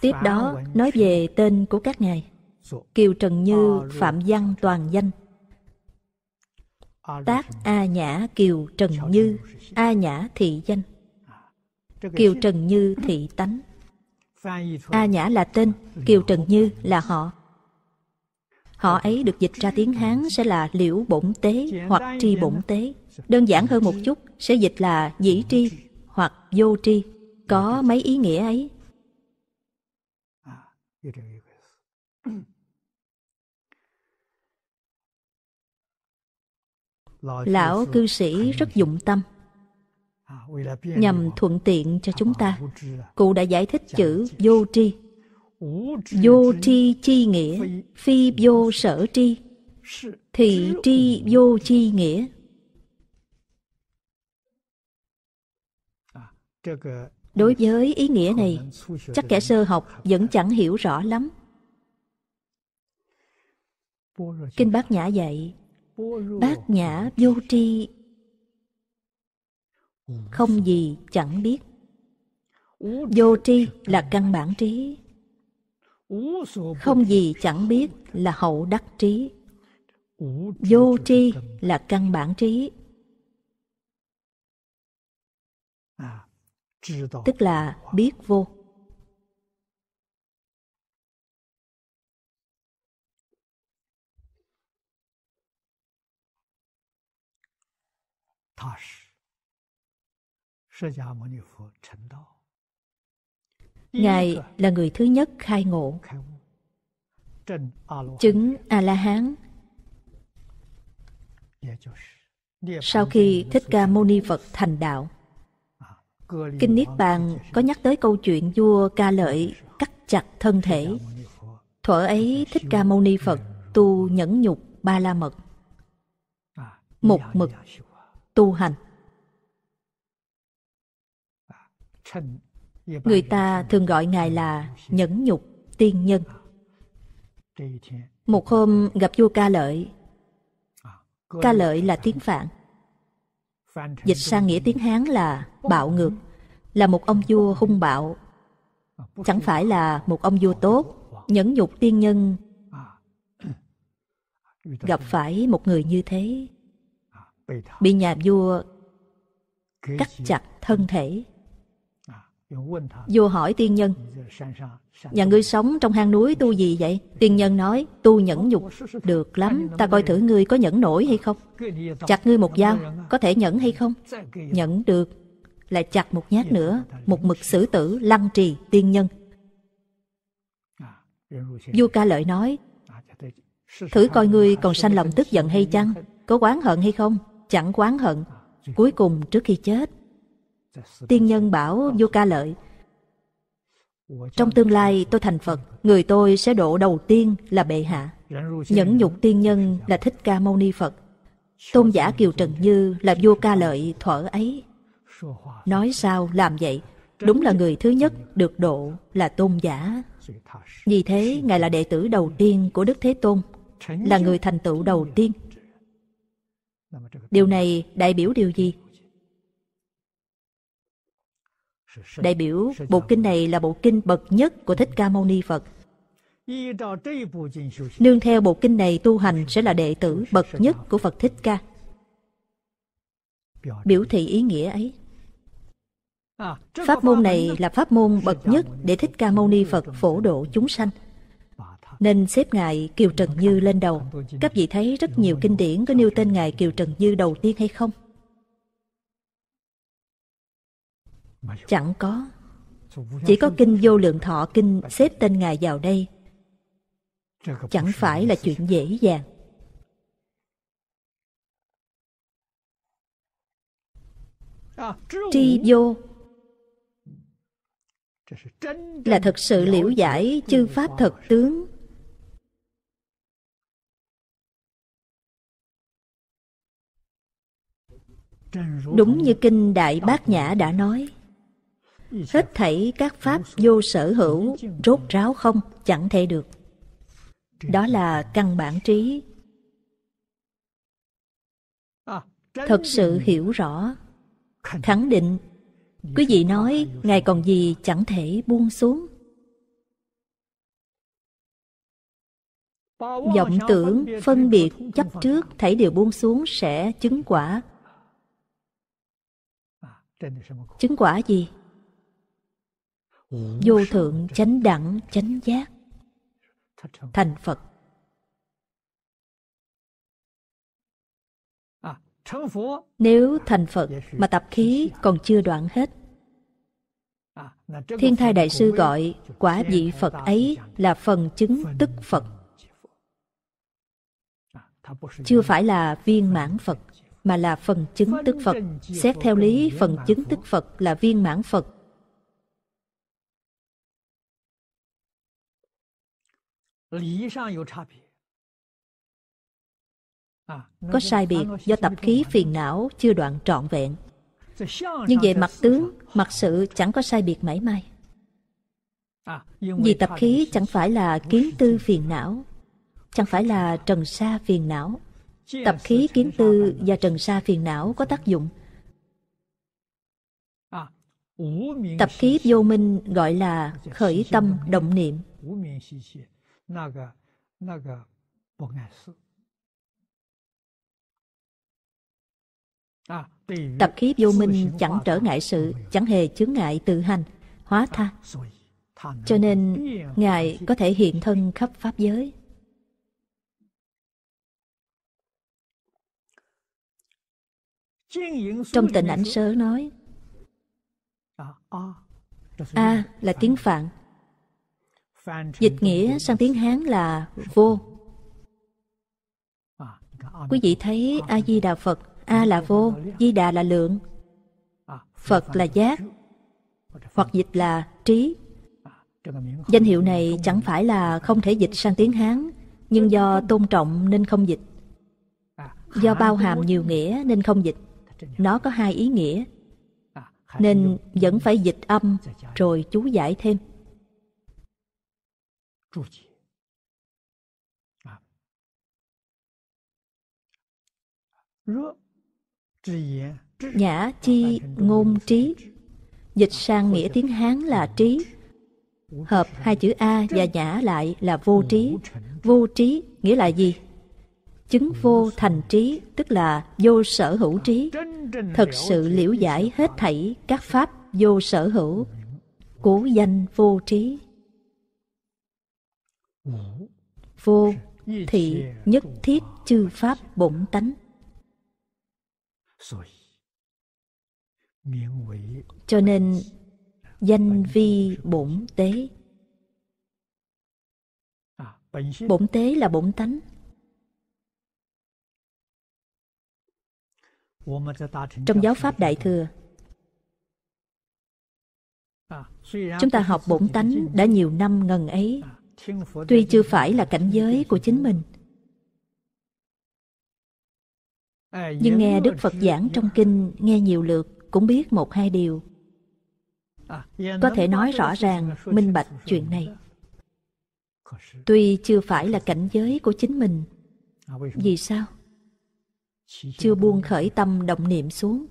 Tiếp đó nói về tên của các ngài Kiều Trần Như Phạm Văn Toàn Danh Tác A Nhã Kiều Trần Như A Nhã Thị Danh Kiều Trần Như thị tánh. A Nhã là tên, Kiều Trần Như là họ. Họ ấy được dịch ra tiếng Hán sẽ là liễu Bổng tế hoặc tri Bổng tế. Đơn giản hơn một chút sẽ dịch là dĩ tri hoặc vô tri. Có mấy ý nghĩa ấy. À, Lão cư sĩ rất dụng tâm nhằm thuận tiện cho chúng ta cụ đã giải thích chữ vô tri vô tri chi nghĩa phi vô sở tri thì tri vô chi nghĩa đối với ý nghĩa này chắc kẻ sơ học vẫn chẳng hiểu rõ lắm kinh bát nhã dạy bát nhã vô tri không gì chẳng biết vô tri là căn bản trí không gì chẳng biết là hậu đắc trí vô tri là căn bản trí tức là biết vô Tosh. Ngài là người thứ nhất khai ngộ Chứng A-la-hán Sau khi Thích Ca Mâu Ni Phật thành đạo à, Kinh Niết Bàn có nhắc tới câu chuyện vua ca lợi cắt chặt thân thể Thuở ấy Thích Ca Mâu Ni Phật tu nhẫn nhục ba la mật à, Một mực tu hành Người ta thường gọi Ngài là Nhẫn Nhục Tiên Nhân. Một hôm gặp vua Ca Lợi. Ca Lợi là tiếng Phạn. Dịch sang nghĩa tiếng Hán là bạo ngược, là một ông vua hung bạo. Chẳng phải là một ông vua tốt, nhẫn nhục tiên nhân gặp phải một người như thế bị nhà vua cắt chặt thân thể vua hỏi tiên nhân nhà ngươi sống trong hang núi tu gì vậy tiên nhân nói tu nhẫn nhục được lắm ta coi thử ngươi có nhẫn nổi hay không chặt ngươi một dao có thể à? nhẫn hay không nhẫn được lại chặt một nhát nữa một mực xử tử lăng trì tiên nhân à, vua ca lợi nói à, thử coi ngươi còn sanh lòng tức giận hay chăng có quán hận hay không chẳng quán hận cuối cùng trước khi chết Tiên nhân bảo vô ca lợi Trong tương lai tôi thành Phật Người tôi sẽ độ đầu tiên là bệ hạ Nhẫn nhục tiên nhân là Thích Ca Mâu Ni Phật Tôn giả Kiều Trần Như là Vô ca lợi thuở ấy Nói sao làm vậy Đúng là người thứ nhất được độ là tôn giả Vì thế Ngài là đệ tử đầu tiên của Đức Thế Tôn Là người thành tựu đầu tiên Điều này đại biểu điều gì? Đại biểu bộ kinh này là bộ kinh bậc nhất của Thích Ca Mâu Ni Phật. Nương theo bộ kinh này tu hành sẽ là đệ tử bậc nhất của Phật Thích Ca. Biểu thị ý nghĩa ấy. Pháp môn này là pháp môn bậc nhất để Thích Ca Mâu Ni Phật phổ độ chúng sanh. Nên xếp Ngài Kiều Trần Như lên đầu. Các vị thấy rất nhiều kinh điển có nêu tên Ngài Kiều Trần Như đầu tiên hay không? Chẳng có. Chỉ có kinh vô lượng thọ kinh xếp tên Ngài vào đây. Chẳng phải là chuyện dễ dàng. À, Tri vô là thật sự liễu giải chư pháp thật tướng đúng như kinh đại bát nhã đã nói hết thảy các pháp vô sở hữu rốt ráo không chẳng thể được đó là căn bản trí thật sự hiểu rõ khẳng định quý vị nói ngài còn gì chẳng thể buông xuống vọng tưởng phân biệt chấp trước thảy đều buông xuống sẽ chứng quả chứng quả gì vô thượng chánh đẳng chánh giác à, thành phật nếu thành phật dạ mà tập khí dạ còn chưa đoạn hết à, thiên thai đại sư gọi quả vị phật ấy là phần chứng tức phật à, chưa phải là viên mãn phật mà là phần chứng tức phật xét theo lý phần chứng tức phật là viên mãn phật lý có sai biệt do tập khí phiền não chưa đoạn trọn vẹn nhưng về mặt tướng mặt sự chẳng có sai biệt mảy may vì tập khí chẳng phải là kiến tư phiền não chẳng phải là trần sa phiền não tập khí kiến tư và trần sa phiền não có tác dụng tập khí vô minh gọi là khởi tâm động niệm 那个那个不碍事。Tập khí vô minh chẳng trở ngại sự, chẳng hề chướng ngại tự hành, hóa tha. Cho nên, Ngài có thể hiện thân khắp Pháp giới. Trong tình ảnh sớ nói, A à, là tiếng Phạn, Dịch nghĩa sang tiếng Hán là vô Quý vị thấy A-di-đà Phật A là vô, di-đà là lượng Phật là giác Hoặc dịch là trí Danh hiệu này chẳng phải là không thể dịch sang tiếng Hán Nhưng do tôn trọng nên không dịch Do bao hàm nhiều nghĩa nên không dịch Nó có hai ý nghĩa Nên vẫn phải dịch âm rồi chú giải thêm 注解啊，nhã à. dạ, chi ngôn trí dịch à, sang nghĩa tiếng hán là trí hợp hai chữ a và nhã lại là vô trí vô trí nghĩa là gì chứng vô thành trí tức là vô sở hữu trí à, thật sự liễu giải hết thảy các pháp vô sở hữu cố danh vô trí vô thị nhất thiết chư pháp bổn tánh cho nên danh vi bổn tế bổn tế là bổn tánh trong giáo pháp đại thừa chúng ta học bổn tánh đã nhiều năm ngần ấy tuy chưa phải là cảnh giới của chính mình nhưng nghe đức phật giảng trong kinh nghe nhiều lượt cũng biết một hai điều có thể nói rõ ràng minh bạch chuyện này tuy chưa phải là cảnh giới của chính mình vì sao chưa buông khởi tâm động niệm xuống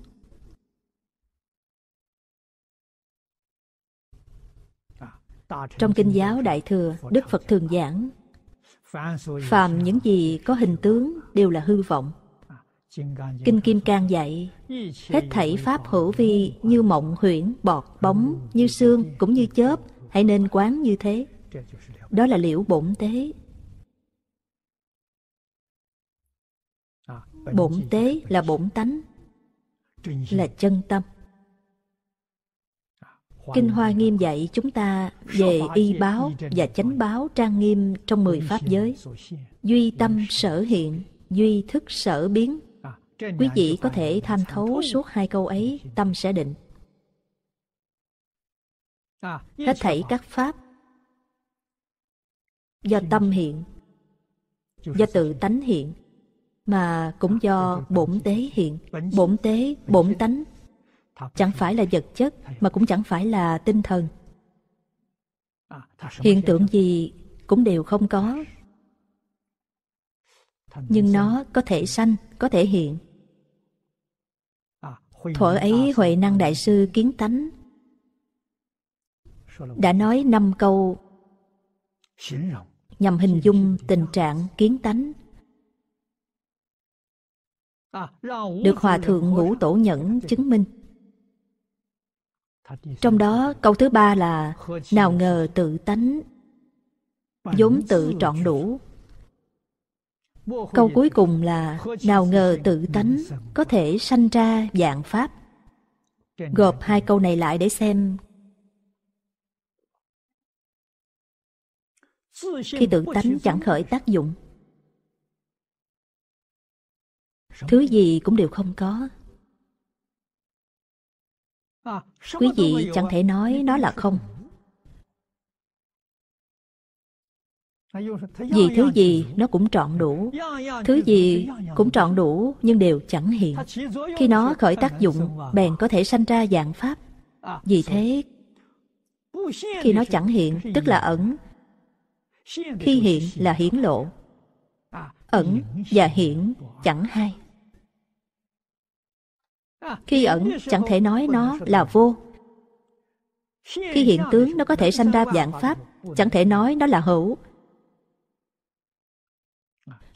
Trong Kinh giáo Đại Thừa, Đức Phật thường giảng, phàm những gì có hình tướng đều là hư vọng. Kinh Kim Cang dạy, hết thảy pháp hữu vi như mộng huyễn, bọt, bóng, như xương, cũng như chớp, hãy nên quán như thế. Đó là liễu bổn tế. Bổn tế là bổn tánh, là chân tâm. Kinh Hoa Nghiêm dạy chúng ta về y báo và chánh báo trang nghiêm trong mười pháp giới. Duy tâm sở hiện, duy thức sở biến. À, Quý vị có thể tham thấu suốt hai câu ấy, tâm sẽ định. À, Hết thảy các pháp do tâm hiện, do tự tánh hiện, mà cũng à, do bổn tế hiện. Bổn tế, bổn tánh chẳng phải là vật chất mà cũng chẳng phải là tinh thần hiện tượng gì cũng đều không có nhưng nó có thể sanh có thể hiện thuở ấy huệ năng đại sư kiến tánh đã nói năm câu nhằm hình dung tình trạng kiến tánh được hòa thượng ngũ tổ nhẫn chứng minh trong đó câu thứ ba là Nào ngờ tự tánh vốn tự trọn đủ Câu cuối cùng là Nào ngờ tự tánh có thể sanh ra dạng pháp Gộp hai câu này lại để xem Khi tự tánh chẳng khởi tác dụng Thứ gì cũng đều không có quý vị chẳng thể nói nó là không vì thứ gì nó cũng trọn đủ thứ gì cũng trọn đủ nhưng đều chẳng hiện khi nó khởi tác dụng bèn có thể sanh ra dạng pháp à, vì thế khi nó chẳng hiện tức là ẩn khi hiện là hiển lộ à, ẩn và hiển chẳng hai khi ẩn chẳng thể nói nó là vô khi hiện tướng nó có thể sanh ra dạng pháp chẳng thể nói nó là hữu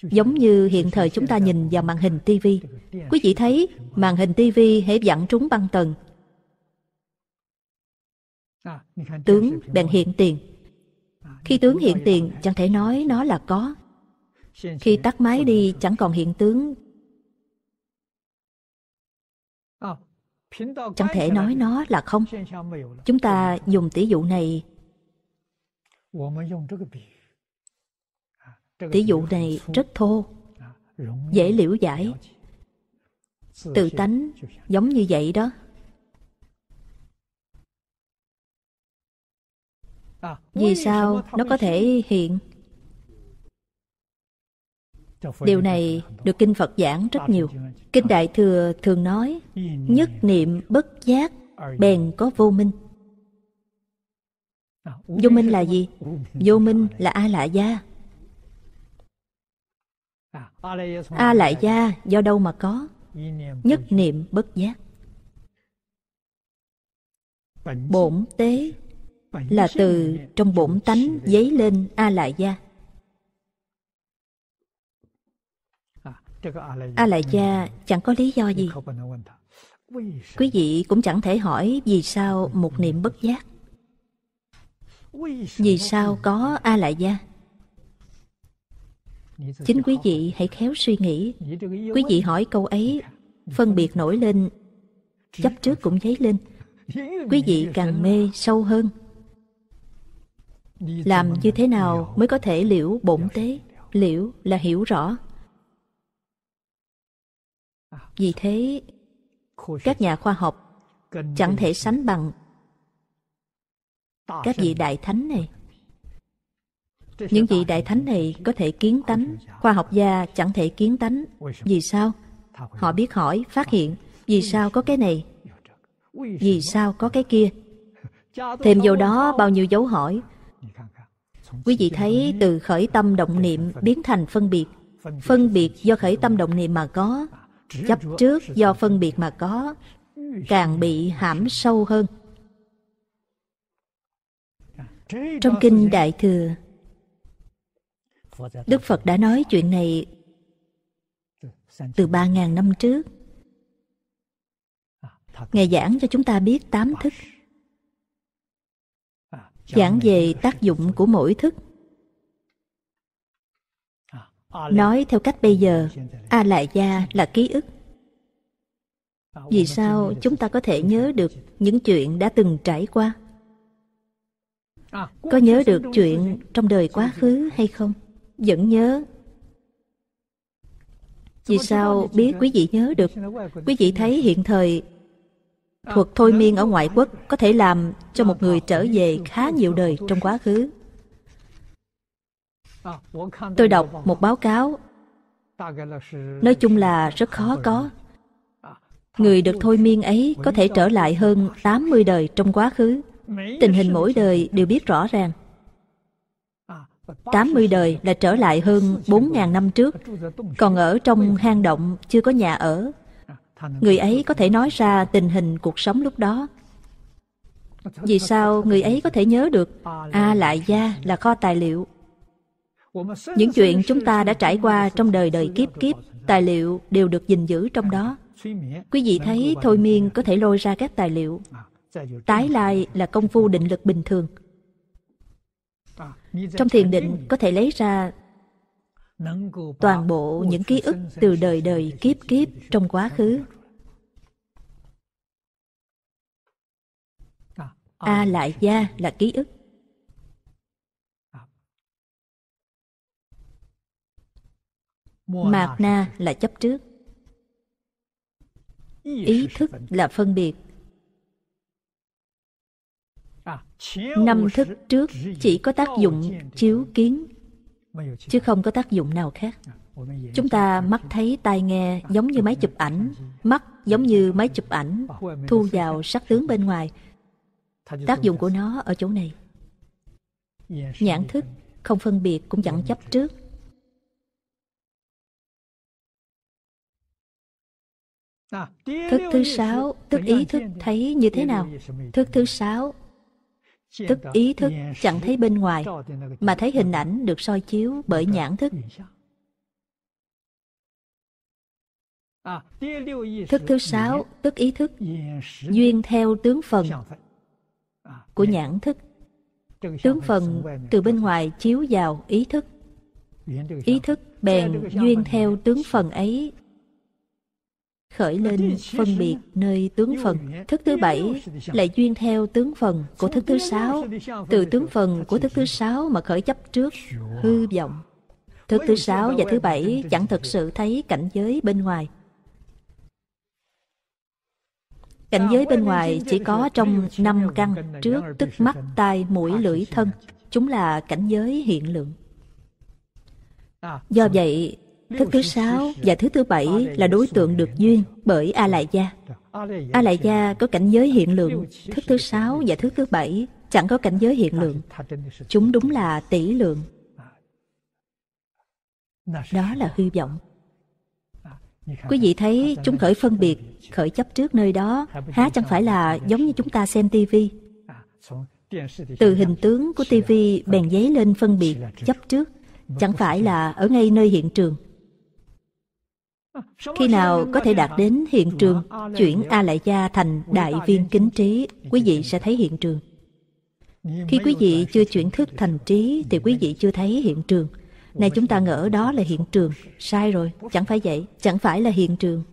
giống như hiện thời chúng ta nhìn vào màn hình tivi quý vị thấy màn hình tivi hễ dặn trúng băng tần tướng bèn hiện tiền khi tướng hiện tiền chẳng thể nói nó là có khi tắt máy đi chẳng còn hiện tướng chẳng thể nói nó là không chúng ta dùng tỷ dụ này tỷ dụ này rất thô dễ liễu giải tự tánh giống như vậy đó vì sao nó có thể hiện Điều này được Kinh Phật giảng rất nhiều. Kinh Đại Thừa thường nói, nhất niệm bất giác, bèn có vô minh. Vô minh là gì? Vô minh là A-lại gia. A-lại gia do đâu mà có? Nhất niệm bất giác. Bổn tế là từ trong bổn tánh dấy lên A-lại gia. A Lại Gia chẳng có lý do gì. Quý vị cũng chẳng thể hỏi vì sao một niệm bất giác. Vì sao có A Lại Gia? Chính quý vị hãy khéo suy nghĩ. Quý vị hỏi câu ấy, phân biệt nổi lên, chấp trước cũng dấy lên. Quý vị càng mê sâu hơn. Làm như thế nào mới có thể liễu bổn tế? Liễu là hiểu rõ vì thế, các nhà khoa học chẳng thể sánh bằng các vị đại thánh này. Những vị đại thánh này có thể kiến tánh, khoa học gia chẳng thể kiến tánh. Vì sao? Họ biết hỏi, phát hiện, vì sao có cái này? Vì sao có cái kia? Thêm vô đó bao nhiêu dấu hỏi. Quý vị thấy từ khởi tâm động niệm biến thành phân biệt. Phân biệt do khởi tâm động niệm mà có, chấp trước do phân biệt mà có càng bị hãm sâu hơn trong kinh đại thừa đức phật đã nói chuyện này từ ba ngàn năm trước ngài giảng cho chúng ta biết tám thức giảng về tác dụng của mỗi thức nói theo cách bây giờ a lại gia là ký ức vì sao chúng ta có thể nhớ được những chuyện đã từng trải qua có nhớ được chuyện trong đời quá khứ hay không vẫn nhớ vì sao biết quý vị nhớ được quý vị thấy hiện thời thuật thôi miên ở ngoại quốc có thể làm cho một người trở về khá nhiều đời trong quá khứ Tôi đọc một báo cáo Nói chung là rất khó có Người được thôi miên ấy có thể trở lại hơn 80 đời trong quá khứ Tình hình mỗi đời đều biết rõ ràng 80 đời là trở lại hơn 4.000 năm trước Còn ở trong hang động chưa có nhà ở Người ấy có thể nói ra tình hình cuộc sống lúc đó Vì sao người ấy có thể nhớ được A à, Lại Gia là kho tài liệu những chuyện chúng ta đã trải qua trong đời đời kiếp kiếp, tài liệu đều được gìn giữ trong đó. Quý vị thấy thôi miên có thể lôi ra các tài liệu. Tái lai là công phu định lực bình thường. Trong thiền định có thể lấy ra toàn bộ những ký ức từ đời đời kiếp kiếp trong quá khứ. A lại gia là ký ức. Mạt na là chấp trước Ý thức là phân biệt à, Năm thức trước chỉ có tác dụng chiếu kiến Chứ không có tác dụng nào khác à, Chúng ta mắt thấy tai nghe à, giống như máy chụp ảnh Mắt giống như máy chụp ảnh Thu vào sắc tướng bên ngoài Tác dụng của nó ở chỗ này Nhãn thức không phân biệt cũng chẳng chấp trước À, thức thứ sáu, thức ý thức thấy như thế nào? Thức thứ sáu, tức ý thức chẳng thấy bên ngoài, mà thấy hình ảnh được soi chiếu bởi nhãn thức. À, thức thứ sáu, tức ý thức, duyên theo tướng phần à, của nhãn thức. Tướng phần từ bên ngoài chiếu vào ý thức. Ý thức bèn duyên theo tướng phần ấy khởi lên phân biệt nơi tướng phần thức thứ bảy lại duyên theo tướng phần của thức thứ sáu từ tướng phần của thức thứ sáu mà khởi chấp trước hư vọng thức thứ sáu và thứ bảy chẳng thực sự thấy cảnh giới bên ngoài cảnh giới bên ngoài chỉ có trong năm căn trước tức mắt tai mũi à, lưỡi thân chúng là cảnh giới hiện lượng à, do vậy Thức thứ sáu và thứ thứ bảy là đối tượng được duyên bởi A Lại Gia. A Lại Gia có cảnh giới hiện lượng, thức thứ sáu và thứ thứ bảy chẳng có cảnh giới hiện lượng. Chúng đúng là tỷ lượng. Đó là hư vọng. Quý vị thấy chúng khởi phân biệt, khởi chấp trước nơi đó, há chẳng phải là giống như chúng ta xem tivi. Từ hình tướng của tivi bèn giấy lên phân biệt, chấp trước, chẳng phải là ở ngay nơi hiện trường. Khi nào có thể đạt đến hiện trường, chuyển A Lại Gia thành Đại Viên Kính Trí, quý vị sẽ thấy hiện trường. Khi quý vị chưa chuyển thức thành trí thì quý vị chưa thấy hiện trường. Này chúng ta ngỡ đó là hiện trường, sai rồi, chẳng phải vậy, chẳng phải là hiện trường.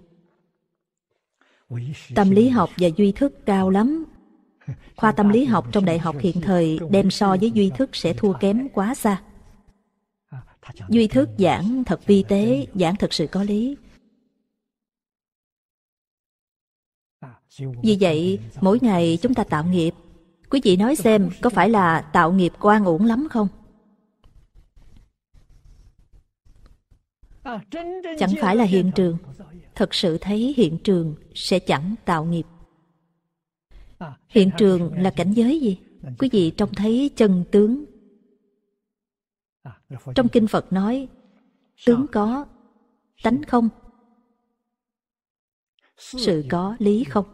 Tâm lý học và duy thức cao lắm. Khoa tâm lý học trong đại học hiện thời đem so với duy thức sẽ thua kém quá xa. À, duy thức giảng thật vi tế, giảng thật sự có lý. Vì vậy, mỗi ngày chúng ta tạo nghiệp. Quý vị nói xem có phải là tạo nghiệp quan uổng lắm không? Chẳng phải là hiện trường. Thật sự thấy hiện trường sẽ chẳng tạo nghiệp. Hiện trường là cảnh giới gì? Quý vị trông thấy chân tướng. Trong Kinh Phật nói, tướng có, tánh không, sự có lý không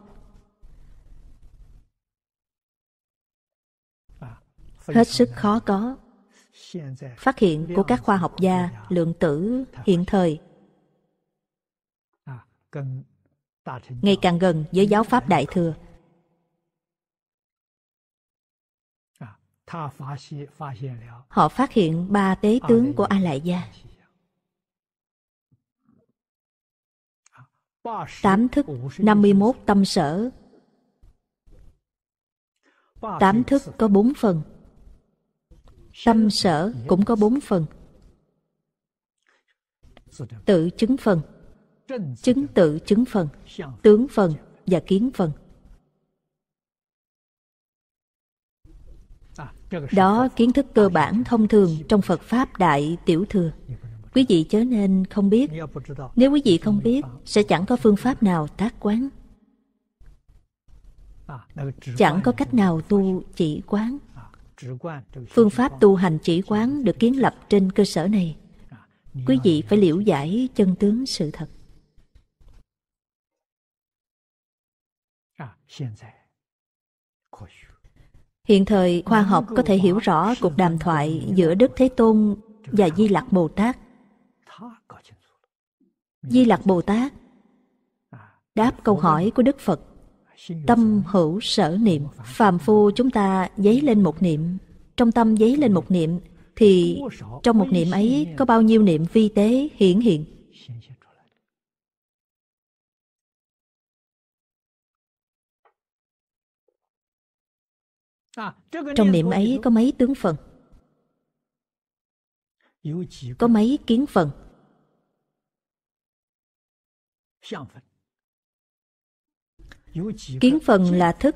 hết sức khó có phát hiện của các khoa học gia lượng tử hiện thời ngày càng gần với giáo pháp đại thừa họ phát hiện ba tế tướng của a lại gia tám thức 51 tâm sở tám thức có bốn phần tâm sở cũng có bốn phần. Tự chứng phần, chứng tự chứng phần, tướng phần và kiến phần. Đó kiến thức cơ bản thông thường trong Phật Pháp Đại Tiểu Thừa. Quý vị chớ nên không biết. Nếu quý vị không biết, sẽ chẳng có phương pháp nào tác quán. Chẳng có cách nào tu chỉ quán. Phương pháp tu hành chỉ quán được kiến lập trên cơ sở này. Quý vị phải liễu giải chân tướng sự thật. Hiện thời, khoa học có thể hiểu rõ cuộc đàm thoại giữa Đức Thế Tôn và Di Lặc Bồ Tát. Di Lặc Bồ Tát đáp câu hỏi của Đức Phật tâm hữu sở niệm phàm phu chúng ta dấy lên một niệm trong tâm dấy lên một niệm thì trong một niệm ấy có bao nhiêu niệm vi tế hiển hiện trong niệm ấy có mấy tướng phần có mấy kiến phần kiến phần là thức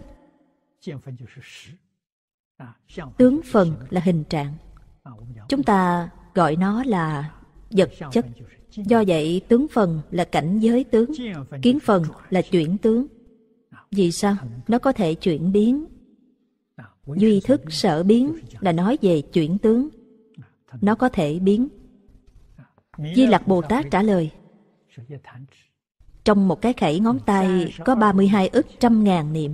tướng phần là hình trạng chúng ta gọi nó là vật chất do vậy tướng phần là cảnh giới tướng kiến phần là chuyển tướng vì sao nó có thể chuyển biến duy thức sở biến là nói về chuyển tướng nó có thể biến di lặc bồ tát trả lời trong một cái khẩy ngón tay có 32 ức trăm ngàn niệm.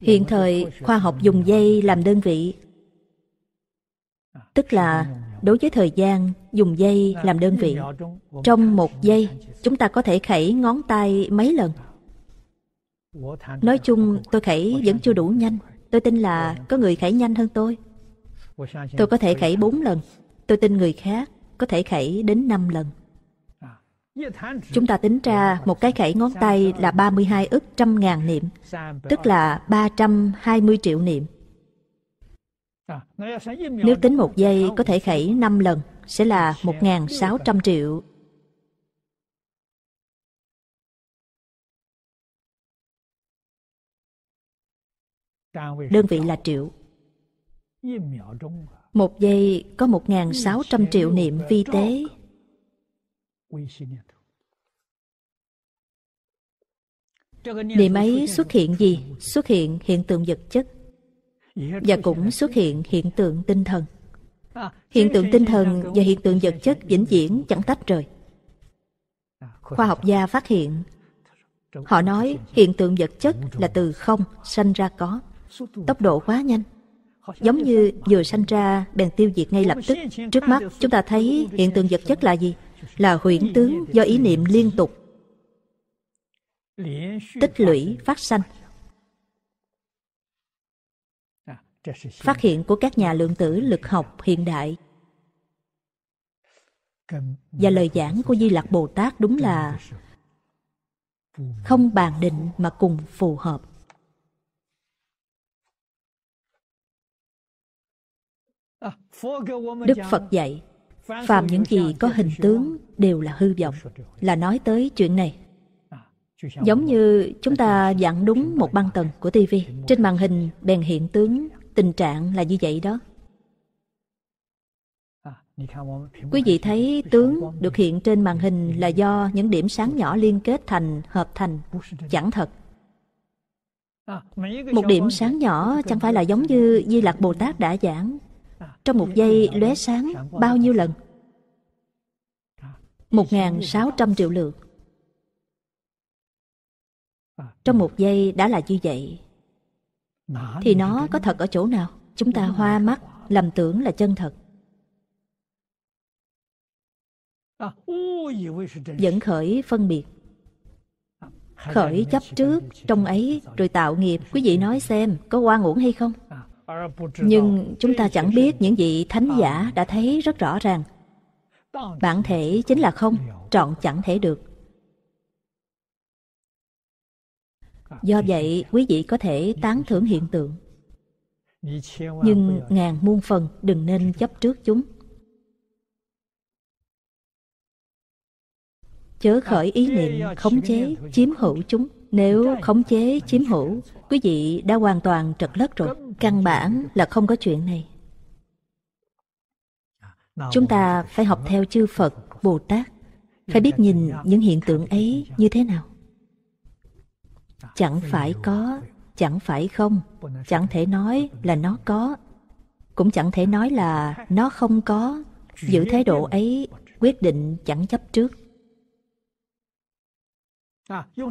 Hiện thời, khoa học dùng dây làm đơn vị. Tức là, đối với thời gian, dùng dây làm đơn vị. Trong một giây, chúng ta có thể khẩy ngón tay mấy lần. Nói chung, tôi khẩy vẫn chưa đủ nhanh. Tôi tin là có người khẩy nhanh hơn tôi. Tôi có thể khẩy bốn lần. Tôi tin người khác có thể khảy đến 5 lần. Chúng ta tính ra một cái khảy ngón tay là 32 ức trăm ngàn niệm, tức là 320 triệu niệm. Nếu tính một giây có thể khảy 5 lần sẽ là 1.600 triệu. Đơn vị là triệu. Một giây có 1.600 triệu niệm vi tế. Niệm ấy xuất hiện gì? Xuất hiện hiện tượng vật chất và cũng xuất hiện hiện tượng tinh thần. Hiện tượng tinh thần và hiện tượng vật chất vĩnh viễn chẳng tách rời. Khoa học gia phát hiện Họ nói hiện tượng vật chất là từ không sanh ra có. Tốc độ quá nhanh giống như vừa sanh ra bèn tiêu diệt ngay lập tức. Trước mắt chúng ta thấy hiện tượng vật chất là gì? Là huyễn tướng do ý niệm liên tục tích lũy phát sanh. Phát hiện của các nhà lượng tử lực học hiện đại và lời giảng của Di Lặc Bồ Tát đúng là không bàn định mà cùng phù hợp. đức phật dạy phàm những gì có hình tướng đều là hư vọng là nói tới chuyện này giống như chúng ta dặn đúng một băng tần của tivi trên màn hình bèn hiện tướng tình trạng là như vậy đó quý vị thấy tướng được hiện trên màn hình là do những điểm sáng nhỏ liên kết thành hợp thành chẳng thật một điểm sáng nhỏ chẳng phải là giống như Di Lặc Bồ Tát đã giảng trong một giây lóe sáng bao nhiêu lần? 1.600 triệu lượt. Trong một giây đã là như vậy. Thì nó có thật ở chỗ nào? Chúng ta hoa mắt, lầm tưởng là chân thật. Dẫn khởi phân biệt. Khởi chấp trước, trong ấy, rồi tạo nghiệp. Quý vị nói xem, có quan uổng hay không? nhưng chúng ta chẳng biết những vị thánh giả đã thấy rất rõ ràng bản thể chính là không trọn chẳng thể được do vậy quý vị có thể tán thưởng hiện tượng nhưng ngàn muôn phần đừng nên chấp trước chúng chớ khởi ý niệm khống chế chiếm hữu chúng nếu khống chế chiếm hữu, quý vị đã hoàn toàn trật lất rồi. Căn bản là không có chuyện này. Chúng ta phải học theo chư Phật, Bồ Tát, phải biết nhìn những hiện tượng ấy như thế nào. Chẳng phải có, chẳng phải không, chẳng thể nói là nó có, cũng chẳng thể nói là nó không có, giữ thái độ ấy quyết định chẳng chấp trước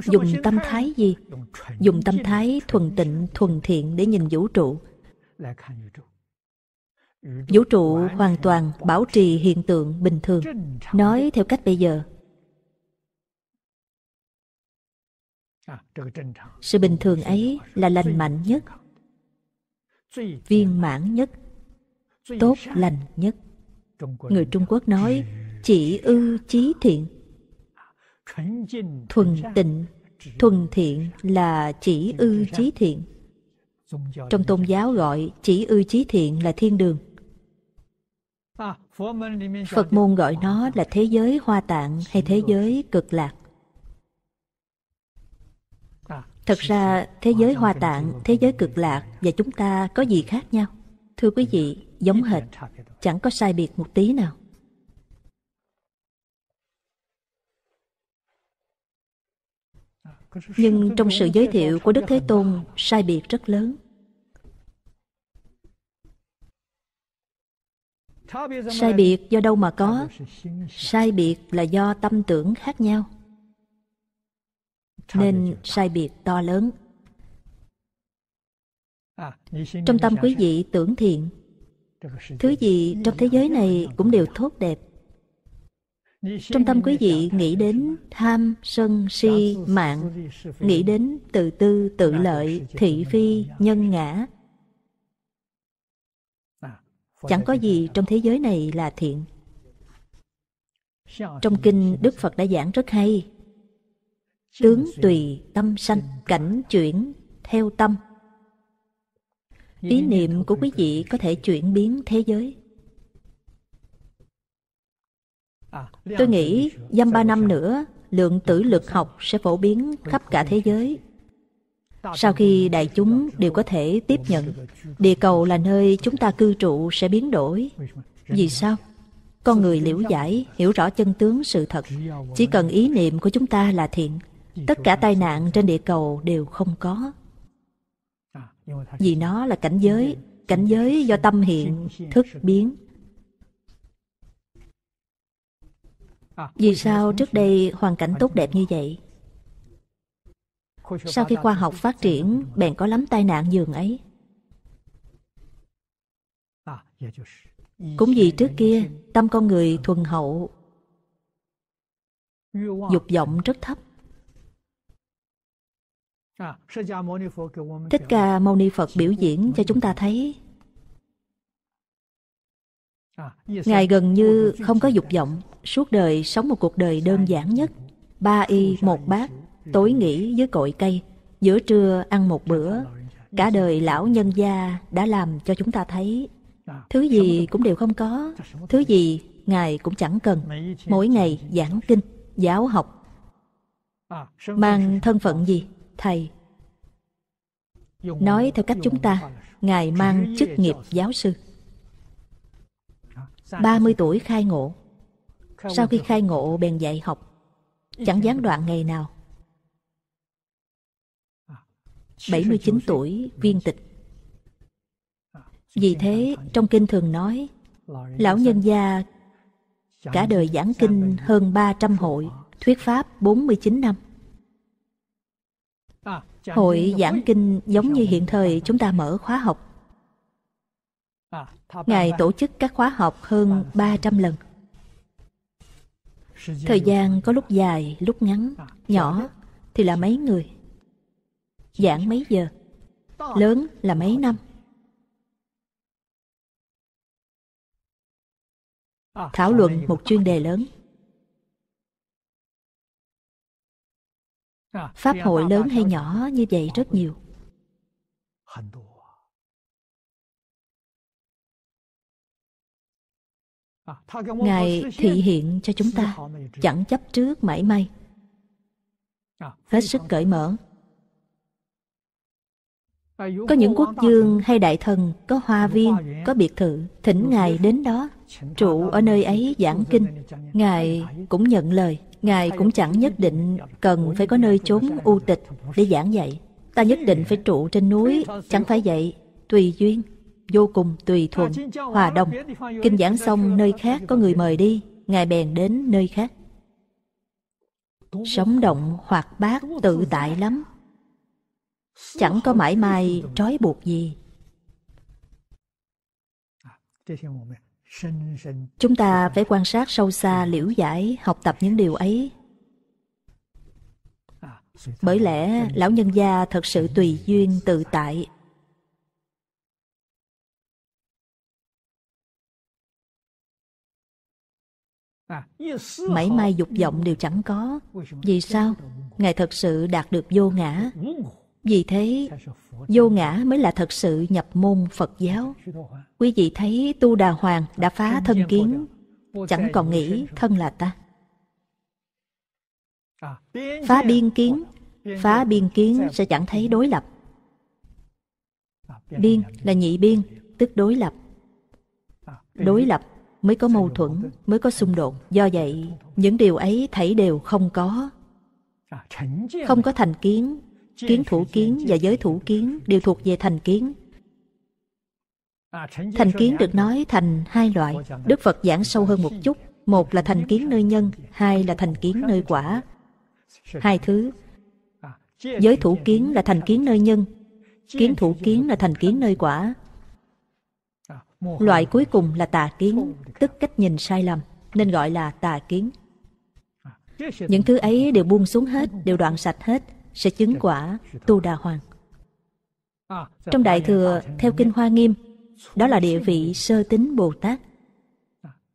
dùng tâm thái gì dùng tâm thái thuần tịnh thuần thiện để nhìn vũ trụ vũ trụ hoàn toàn bảo trì hiện tượng bình thường nói theo cách bây giờ sự bình thường ấy là lành mạnh nhất viên mãn nhất tốt lành nhất người trung quốc nói chỉ ư chí thiện thuần tịnh thuần thiện là chỉ ư chí thiện trong tôn giáo gọi chỉ ư chí thiện là thiên đường phật môn gọi nó là thế giới hoa tạng hay thế giới cực lạc thật ra thế giới hoa tạng thế giới cực lạc và chúng ta có gì khác nhau thưa quý vị giống hệt chẳng có sai biệt một tí nào nhưng trong sự giới thiệu của Đức Thế Tôn sai biệt rất lớn. Sai biệt do đâu mà có? Sai biệt là do tâm tưởng khác nhau. Nên sai biệt to lớn. Trong tâm quý vị tưởng thiện, thứ gì trong thế giới này cũng đều tốt đẹp trong tâm quý vị nghĩ đến tham, sân, si, mạng, nghĩ đến tự tư, tự lợi, thị phi, nhân ngã. Chẳng có gì trong thế giới này là thiện. Trong kinh Đức Phật đã giảng rất hay. Tướng tùy tâm sanh, cảnh chuyển theo tâm. Ý niệm của quý vị có thể chuyển biến thế giới. Tôi nghĩ dăm ba năm nữa, lượng tử lực học sẽ phổ biến khắp cả thế giới. Sau khi đại chúng đều có thể tiếp nhận, địa cầu là nơi chúng ta cư trụ sẽ biến đổi. Vì sao? Con người liễu giải, hiểu rõ chân tướng sự thật. Chỉ cần ý niệm của chúng ta là thiện, tất cả tai nạn trên địa cầu đều không có. Vì nó là cảnh giới, cảnh giới do tâm hiện, thức biến, Vì sao trước đây hoàn cảnh tốt đẹp như vậy? Sau khi khoa học phát triển, bèn có lắm tai nạn giường ấy. Cũng vì trước kia, tâm con người thuần hậu, dục vọng rất thấp. Thích Ca Mâu Ni Phật biểu diễn cho chúng ta thấy Ngài gần như không có dục vọng, suốt đời sống một cuộc đời đơn giản nhất. Ba y một bát, tối nghỉ dưới cội cây, giữa trưa ăn một bữa. Cả đời lão nhân gia đã làm cho chúng ta thấy. Thứ gì cũng đều không có, thứ gì Ngài cũng chẳng cần. Mỗi ngày giảng kinh, giáo học. Mang thân phận gì? Thầy. Nói theo cách chúng ta, Ngài mang chức nghiệp giáo sư. 30 tuổi khai ngộ. Sau khi khai ngộ bèn dạy học, chẳng gián đoạn ngày nào. 79 tuổi viên tịch. Vì thế, trong kinh thường nói, lão nhân gia cả đời giảng kinh hơn 300 hội, thuyết pháp 49 năm. Hội giảng kinh giống như hiện thời chúng ta mở khóa học. Ngài tổ chức các khóa học hơn 300 lần. Thời gian có lúc dài, lúc ngắn, à, nhỏ thì là mấy người, giảng mấy giờ, lớn là mấy năm. À, thảo luận một chuyên đề lớn. À, Pháp hội lớn hay nhỏ như vậy rất nhiều. À, Ngài thị hiện cho chúng ta Chẳng chấp trước mãi may à, Hết sức cởi mở Có những quốc dương hay đại thần Có hoa viên, có biệt thự Thỉnh Ngài đến đó Trụ ở nơi ấy giảng kinh Ngài cũng nhận lời Ngài cũng chẳng nhất định cần phải có nơi chốn u tịch để giảng dạy. Ta nhất định phải trụ trên núi, chẳng phải vậy, tùy duyên vô cùng tùy à, thuận, hòa đồng. Kinh giảng xong nơi khác có người mời đi, Ngài bèn đến nơi khác. Sống động, hoạt bát, tự tại lắm. Chẳng có mãi mai trói buộc gì. À, Chúng ta phải quan sát sâu xa liễu giải, học tập những điều ấy. À, Bởi lẽ lão nhân gia thật sự tùy duyên tự tại À, mảy may dục vọng đều chẳng có. Vì sao? Ngài thật sự đạt được vô ngã. Vì thế, vô ngã mới là thật sự nhập môn Phật giáo. Quý vị thấy Tu Đà Hoàng đã phá thân kiến, chẳng còn nghĩ thân là ta. Phá biên kiến, phá biên kiến sẽ chẳng thấy đối lập. Biên là nhị biên, tức đối lập. Đối lập mới có mâu thuẫn, mới có xung đột. Do vậy, những điều ấy thảy đều không có. À, không có thành kiến, kiến thủ kiến và giới thủ kiến đều thuộc về thành kiến. À, thành kiến được nói thành hai loại, Đức Phật giảng sâu hơn một chút. Một là thành kiến nơi nhân, hai là thành kiến nơi quả. Hai thứ. À, giới thủ kiến là thành kiến nơi nhân, kiến thủ kiến là thành kiến nơi quả. Loại cuối cùng là tà kiến, tức cách nhìn sai lầm, nên gọi là tà kiến. Những thứ ấy đều buông xuống hết, đều đoạn sạch hết, sẽ chứng quả tu đà hoàng. Trong Đại Thừa, theo Kinh Hoa Nghiêm, đó là địa vị sơ tính Bồ Tát,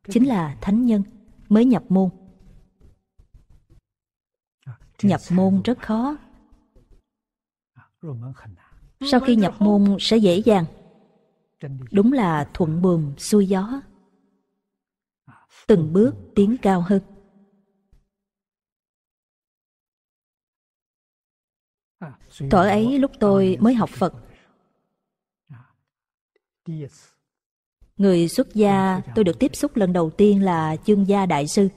chính là thánh nhân mới nhập môn. Nhập môn rất khó. Sau khi nhập môn sẽ dễ dàng Đúng là thuận buồm xuôi gió à, Từng bước tiến cao hơn à, Thở ấy lúc tôi mới học Phật à, Người xuất gia tôi được tiếp xúc lần đầu tiên là chương gia đại sư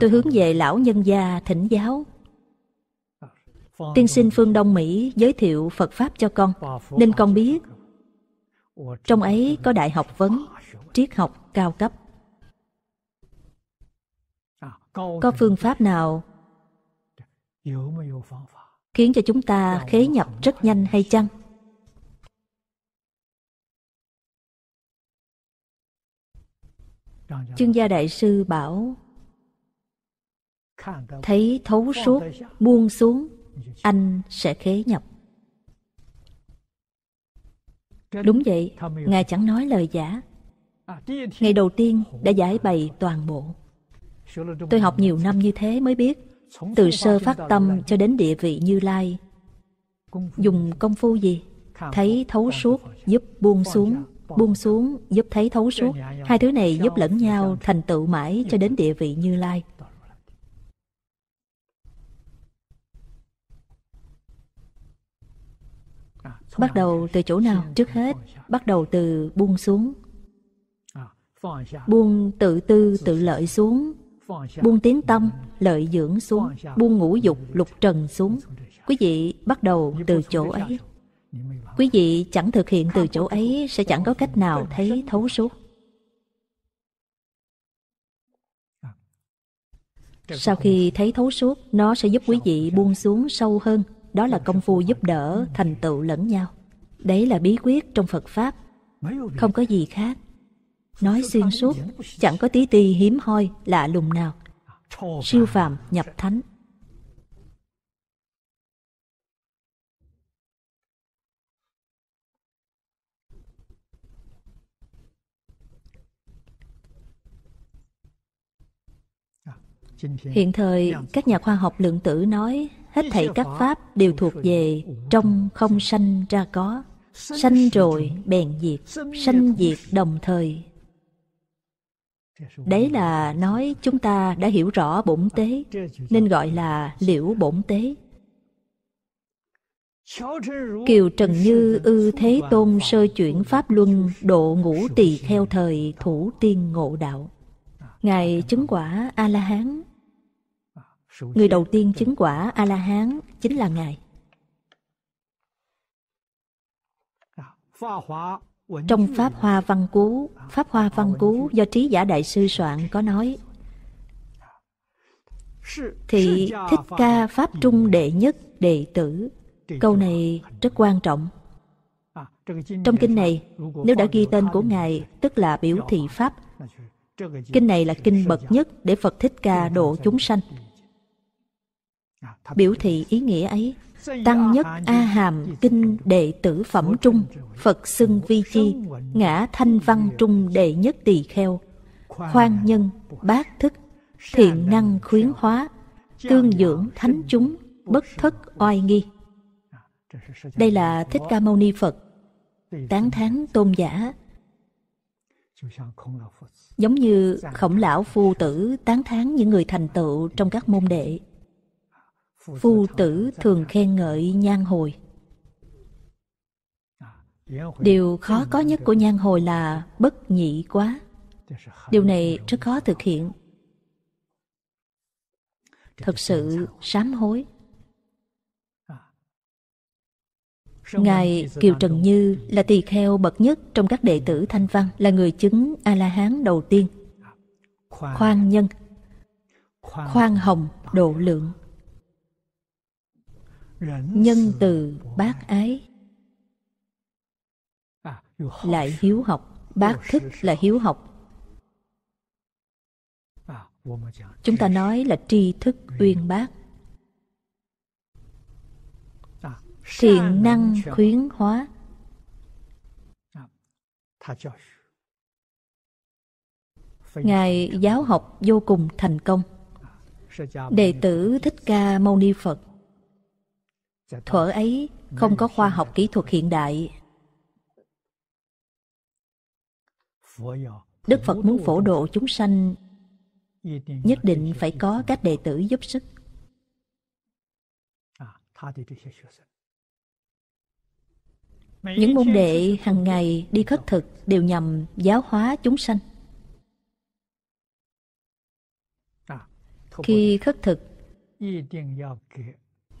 Tôi hướng về lão nhân gia thỉnh giáo tiên sinh phương Đông Mỹ giới thiệu Phật Pháp cho con, nên con biết. Trong ấy có đại học vấn, triết học cao cấp. Có phương pháp nào khiến cho chúng ta khế nhập rất nhanh hay chăng? Chương gia đại sư bảo Thấy thấu suốt, buông xuống anh sẽ khế nhập. Đúng vậy, Ngài chẳng nói lời giả. Ngày đầu tiên đã giải bày toàn bộ. Tôi học nhiều năm như thế mới biết, từ sơ phát tâm cho đến địa vị như lai. Dùng công phu gì? Thấy thấu suốt, giúp buông xuống, buông xuống, giúp thấy thấu suốt. Hai thứ này giúp lẫn nhau thành tựu mãi cho đến địa vị như lai. Bắt đầu từ chỗ nào? Trước hết, bắt đầu từ buông xuống. À, buông tự tư tự lợi xuống. Buông tiếng tâm, lợi dưỡng xuống. Buông ngũ dục, lục trần xuống. Quý vị bắt đầu từ chỗ ấy. Quý vị chẳng thực hiện từ chỗ ấy sẽ chẳng có cách nào thấy thấu suốt. À. Sau khi thấy thấu suốt, nó sẽ giúp quý vị buông xuống sâu hơn, đó là công phu giúp đỡ thành tựu lẫn nhau đấy là bí quyết trong phật pháp không có gì khác nói xuyên suốt chẳng có tí ti hiếm hoi lạ lùng nào siêu phàm nhập thánh hiện thời các nhà khoa học lượng tử nói hết thảy các pháp đều thuộc về trong không sanh ra có sanh rồi bèn diệt sanh diệt đồng thời đấy là nói chúng ta đã hiểu rõ bổn tế nên gọi là liễu bổn tế Kiều Trần Như ư thế tôn sơ chuyển Pháp Luân độ ngũ tỳ theo thời thủ tiên ngộ đạo. Ngài chứng quả A-la-hán Người đầu tiên chứng quả A-la-hán chính là Ngài. À, Trong Pháp Hoa Văn Cú, à, Pháp Hoa Văn Cú do Trí Giả Đại Sư soạn có nói, à, Thị Thích Ca Pháp Trung Đệ Nhất Đệ Tử Câu này rất quan trọng. Trong kinh này, nếu đã ghi tên của Ngài, tức là biểu thị Pháp, Kinh này là kinh bậc nhất để Phật Thích Ca độ chúng sanh biểu thị ý nghĩa ấy tăng nhất a hàm kinh đệ tử phẩm trung phật xưng vi chi ngã thanh văn trung đệ nhất tỳ kheo khoan nhân bác thức thiện năng khuyến hóa tương dưỡng thánh chúng bất thất oai nghi đây là thích ca mâu ni phật tán thán tôn giả giống như khổng lão phu tử tán thán những người thành tựu trong các môn đệ phu tử thường khen ngợi nhan hồi điều khó có nhất của nhan hồi là bất nhị quá điều này rất khó thực hiện thật sự sám hối Ngài Kiều Trần Như là tỳ kheo bậc nhất trong các đệ tử Thanh Văn, là người chứng A-la-hán đầu tiên. Khoan nhân, khoan hồng độ lượng nhân từ bác ái lại hiếu học bác thức là hiếu học chúng ta nói là tri thức uyên bác thiện năng khuyến hóa ngài giáo học vô cùng thành công đệ tử thích ca mâu ni phật Dạ thuở vâng. ấy không vâng, có khoa học kỹ thuật hiện đại đức phật muốn phổ độ chúng sanh nhất định phải có các đệ tử giúp sức à, những môn đệ hàng ngày đi khất thực đều nhằm giáo hóa chúng sanh à, khi khất thực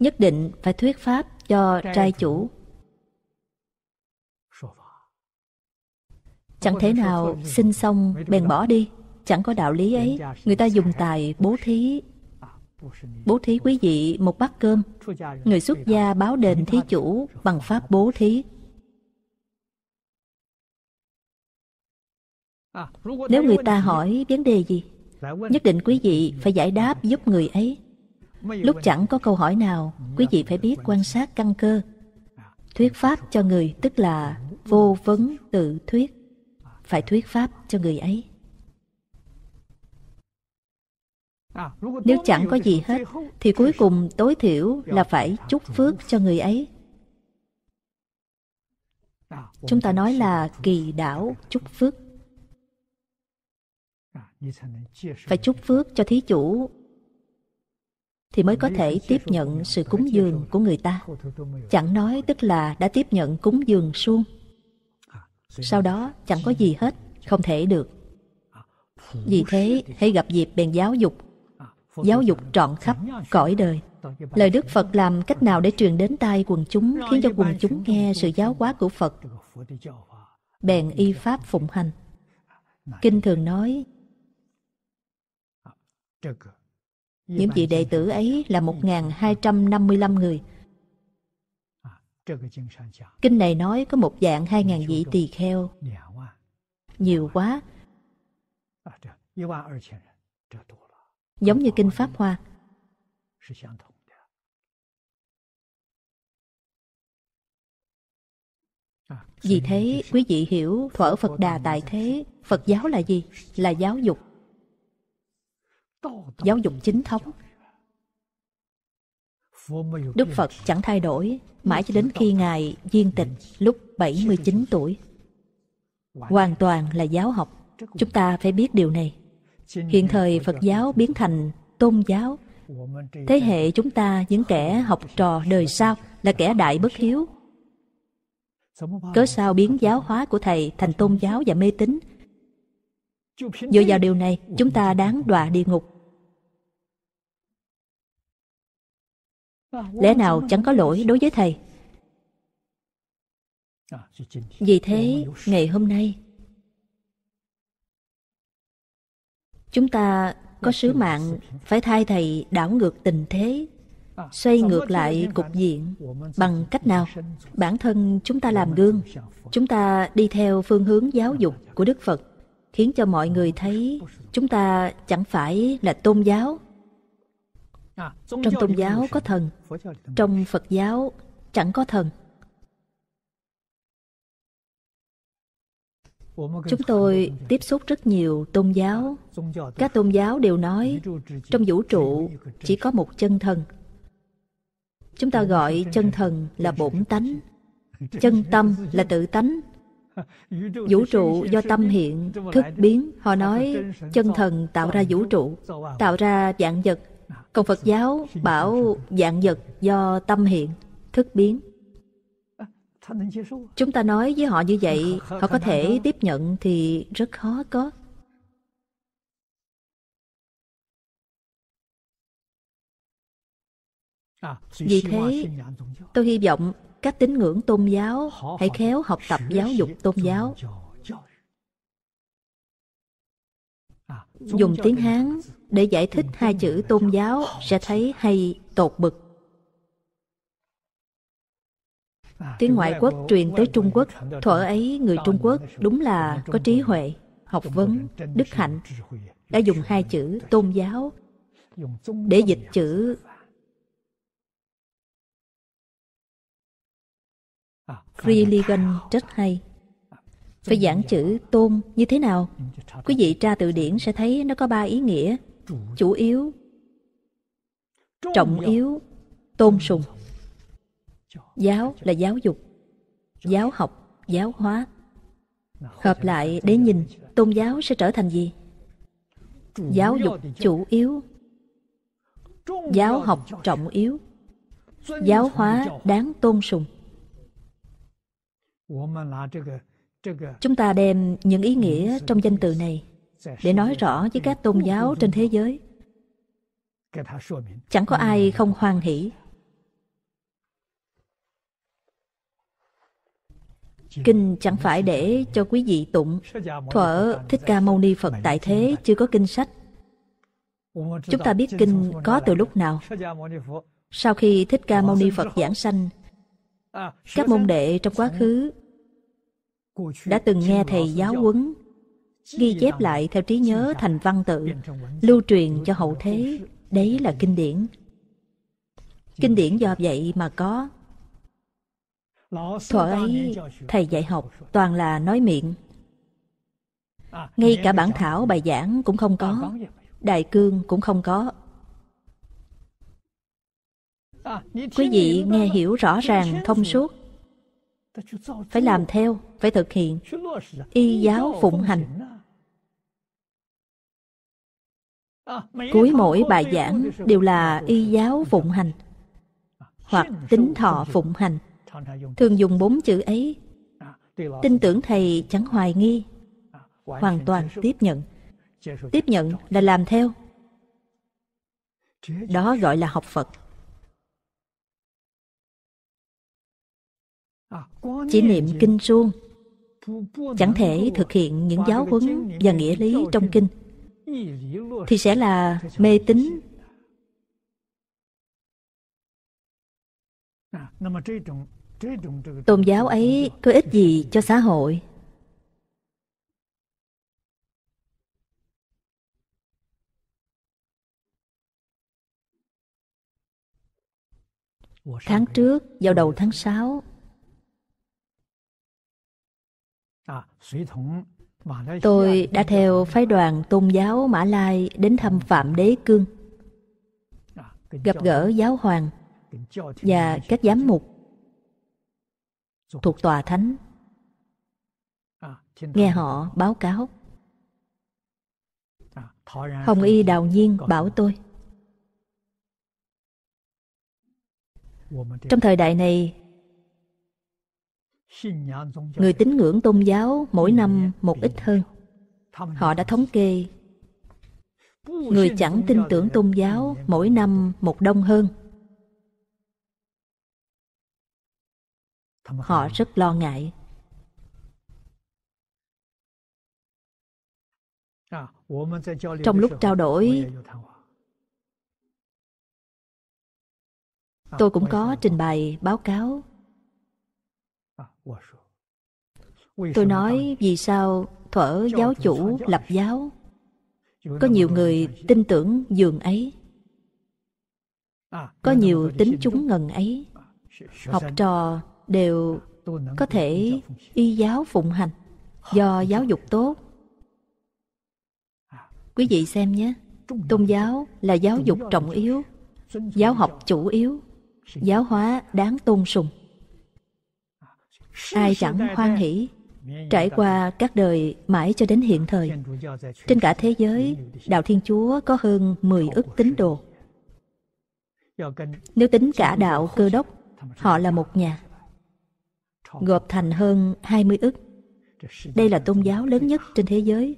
nhất định phải thuyết pháp cho trai chủ. Chẳng thể nào sinh xong bèn bỏ đi, chẳng có đạo lý ấy. Người ta dùng tài bố thí à, Bố thí quý vị một bát cơm, người xuất gia báo đền thí chủ bằng pháp bố thí. À, Nếu người ta hỏi vấn đề gì, nhất định quý vị phải giải đáp giúp người ấy. Lúc chẳng có câu hỏi nào, quý vị phải biết quan sát căn cơ. Thuyết pháp cho người tức là vô vấn tự thuyết. Phải thuyết pháp cho người ấy. Nếu chẳng có gì hết, thì cuối cùng tối thiểu là phải chúc phước cho người ấy. Chúng ta nói là kỳ đảo chúc phước. Phải chúc phước cho thí chủ thì mới có thể tiếp nhận sự cúng dường của người ta. Chẳng nói tức là đã tiếp nhận cúng dường suông. Sau đó chẳng có gì hết, không thể được. Vì thế, hãy gặp dịp bèn giáo dục, giáo dục trọn khắp, cõi đời. Lời Đức Phật làm cách nào để truyền đến tai quần chúng khiến cho quần chúng nghe sự giáo hóa của Phật? Bèn y pháp phụng hành. Kinh thường nói những vị đệ tử ấy là 1.255 người. À, Kinh này nói có một dạng 2.000 vị tỳ kheo. Nhiều quá. À, Giống như Kinh Pháp Hoa. À, Vì thế, quý vị hiểu thuở Phật Đà tại thế, Phật giáo là gì? Là giáo dục giáo dục chính thống Đức Phật chẳng thay đổi mãi cho đến khi Ngài viên tịch lúc 79 tuổi. Hoàn toàn là giáo học. Chúng ta phải biết điều này. Hiện thời Phật giáo biến thành tôn giáo. Thế hệ chúng ta những kẻ học trò đời sau là kẻ đại bất hiếu. Cớ sao biến giáo hóa của Thầy thành tôn giáo và mê tín? Dựa vào điều này, chúng ta đáng đọa địa ngục. Lẽ nào chẳng có lỗi đối với thầy Vì thế ngày hôm nay Chúng ta có sứ mạng phải thay thầy đảo ngược tình thế xoay ngược lại cục diện bằng cách nào bản thân chúng ta làm gương chúng ta đi theo phương hướng giáo dục của đức phật khiến cho mọi người thấy chúng ta chẳng phải là tôn giáo trong tôn giáo có thần trong phật giáo chẳng có thần chúng tôi tiếp xúc rất nhiều tôn giáo các tôn giáo đều nói trong vũ trụ chỉ có một chân thần chúng ta gọi chân thần là bổn tánh chân tâm là tự tánh vũ trụ do tâm hiện thức biến họ nói chân thần tạo ra vũ trụ tạo ra dạng vật còn Phật giáo bảo dạng vật do tâm hiện, thức biến. Chúng ta nói với họ như vậy, họ có thể tiếp nhận thì rất khó có. Vì thế, tôi hy vọng các tín ngưỡng tôn giáo hãy khéo học tập giáo dục tôn giáo dùng tiếng Hán để giải thích hai chữ tôn giáo sẽ thấy hay tột bực. Tiếng ngoại quốc truyền tới Trung Quốc, thuở ấy người Trung Quốc đúng là có trí huệ, học vấn, đức hạnh, đã dùng hai chữ tôn giáo để dịch chữ Religion rất hay phải giảng chữ tôn như thế nào quý vị tra từ điển sẽ thấy nó có ba ý nghĩa chủ yếu trọng yếu tôn sùng giáo là giáo dục giáo học giáo hóa hợp lại để nhìn tôn giáo sẽ trở thành gì giáo dục chủ yếu giáo học trọng yếu giáo hóa đáng tôn sùng Chúng ta đem những ý nghĩa trong danh từ này để nói rõ với các tôn giáo trên thế giới. Chẳng có ai không hoan hỷ. Kinh chẳng phải để cho quý vị tụng Thuở Thích Ca Mâu Ni Phật tại thế chưa có kinh sách Chúng ta biết kinh có từ lúc nào Sau khi Thích Ca Mâu Ni Phật giảng sanh Các môn đệ trong quá khứ đã từng nghe thầy giáo huấn ghi chép lại theo trí nhớ thành văn tự lưu truyền cho hậu thế đấy là kinh điển kinh điển do vậy mà có thuở ấy thầy dạy học toàn là nói miệng à, ngay cả bản thảo bài giảng cũng không có đại cương cũng không có à, quý vị nghe vâng hiểu rõ ràng thông suốt phải làm theo phải thực hiện y à, giáo phụng hành cuối mỗi bài giảng đều là y giáo phụng hành hoặc tính thọ phụng hành thường dùng bốn chữ ấy à, tin tưởng thầy chẳng hoài nghi à, hoàn toàn tiếp nhận tiếp nhận là làm theo đó gọi là học phật chỉ niệm kinh suông chẳng thể thực hiện những giáo huấn và nghĩa lý trong kinh thì sẽ là mê tín tôn giáo ấy có ích gì cho xã hội Tháng trước, vào đầu tháng sáu. À, tôi đã theo phái đoàn tôn giáo Mã Lai đến thăm Phạm Đế Cương, à, gặp gỡ giáo hoàng và các giám mục thuộc tòa thánh, à, nghe họ báo cáo. Hồng Y đào nhiên bảo tôi. Trong thời đại này, Người tín ngưỡng tôn giáo mỗi năm một ít hơn. Họ đã thống kê Người chẳng tin tưởng tôn giáo mỗi năm một đông hơn. Họ rất lo ngại. Trong lúc trao đổi, tôi cũng có trình bày báo cáo Tôi nói vì sao thuở giáo chủ lập giáo Có nhiều người tin tưởng giường ấy à, Có nhiều tính chúng ngần ấy à, Học trò đều à, có thể y giáo phụng hành Do giáo dục tốt Quý vị xem nhé Tôn giáo là giáo dục trọng yếu Giáo học chủ yếu Giáo hóa đáng tôn sùng ai chẳng hoan hỷ trải qua các đời mãi cho đến hiện thời. Trên cả thế giới, Đạo Thiên Chúa có hơn 10 ức tín đồ. Nếu tính cả đạo cơ đốc, họ là một nhà. Gộp thành hơn 20 ức. Đây là tôn giáo lớn nhất trên thế giới.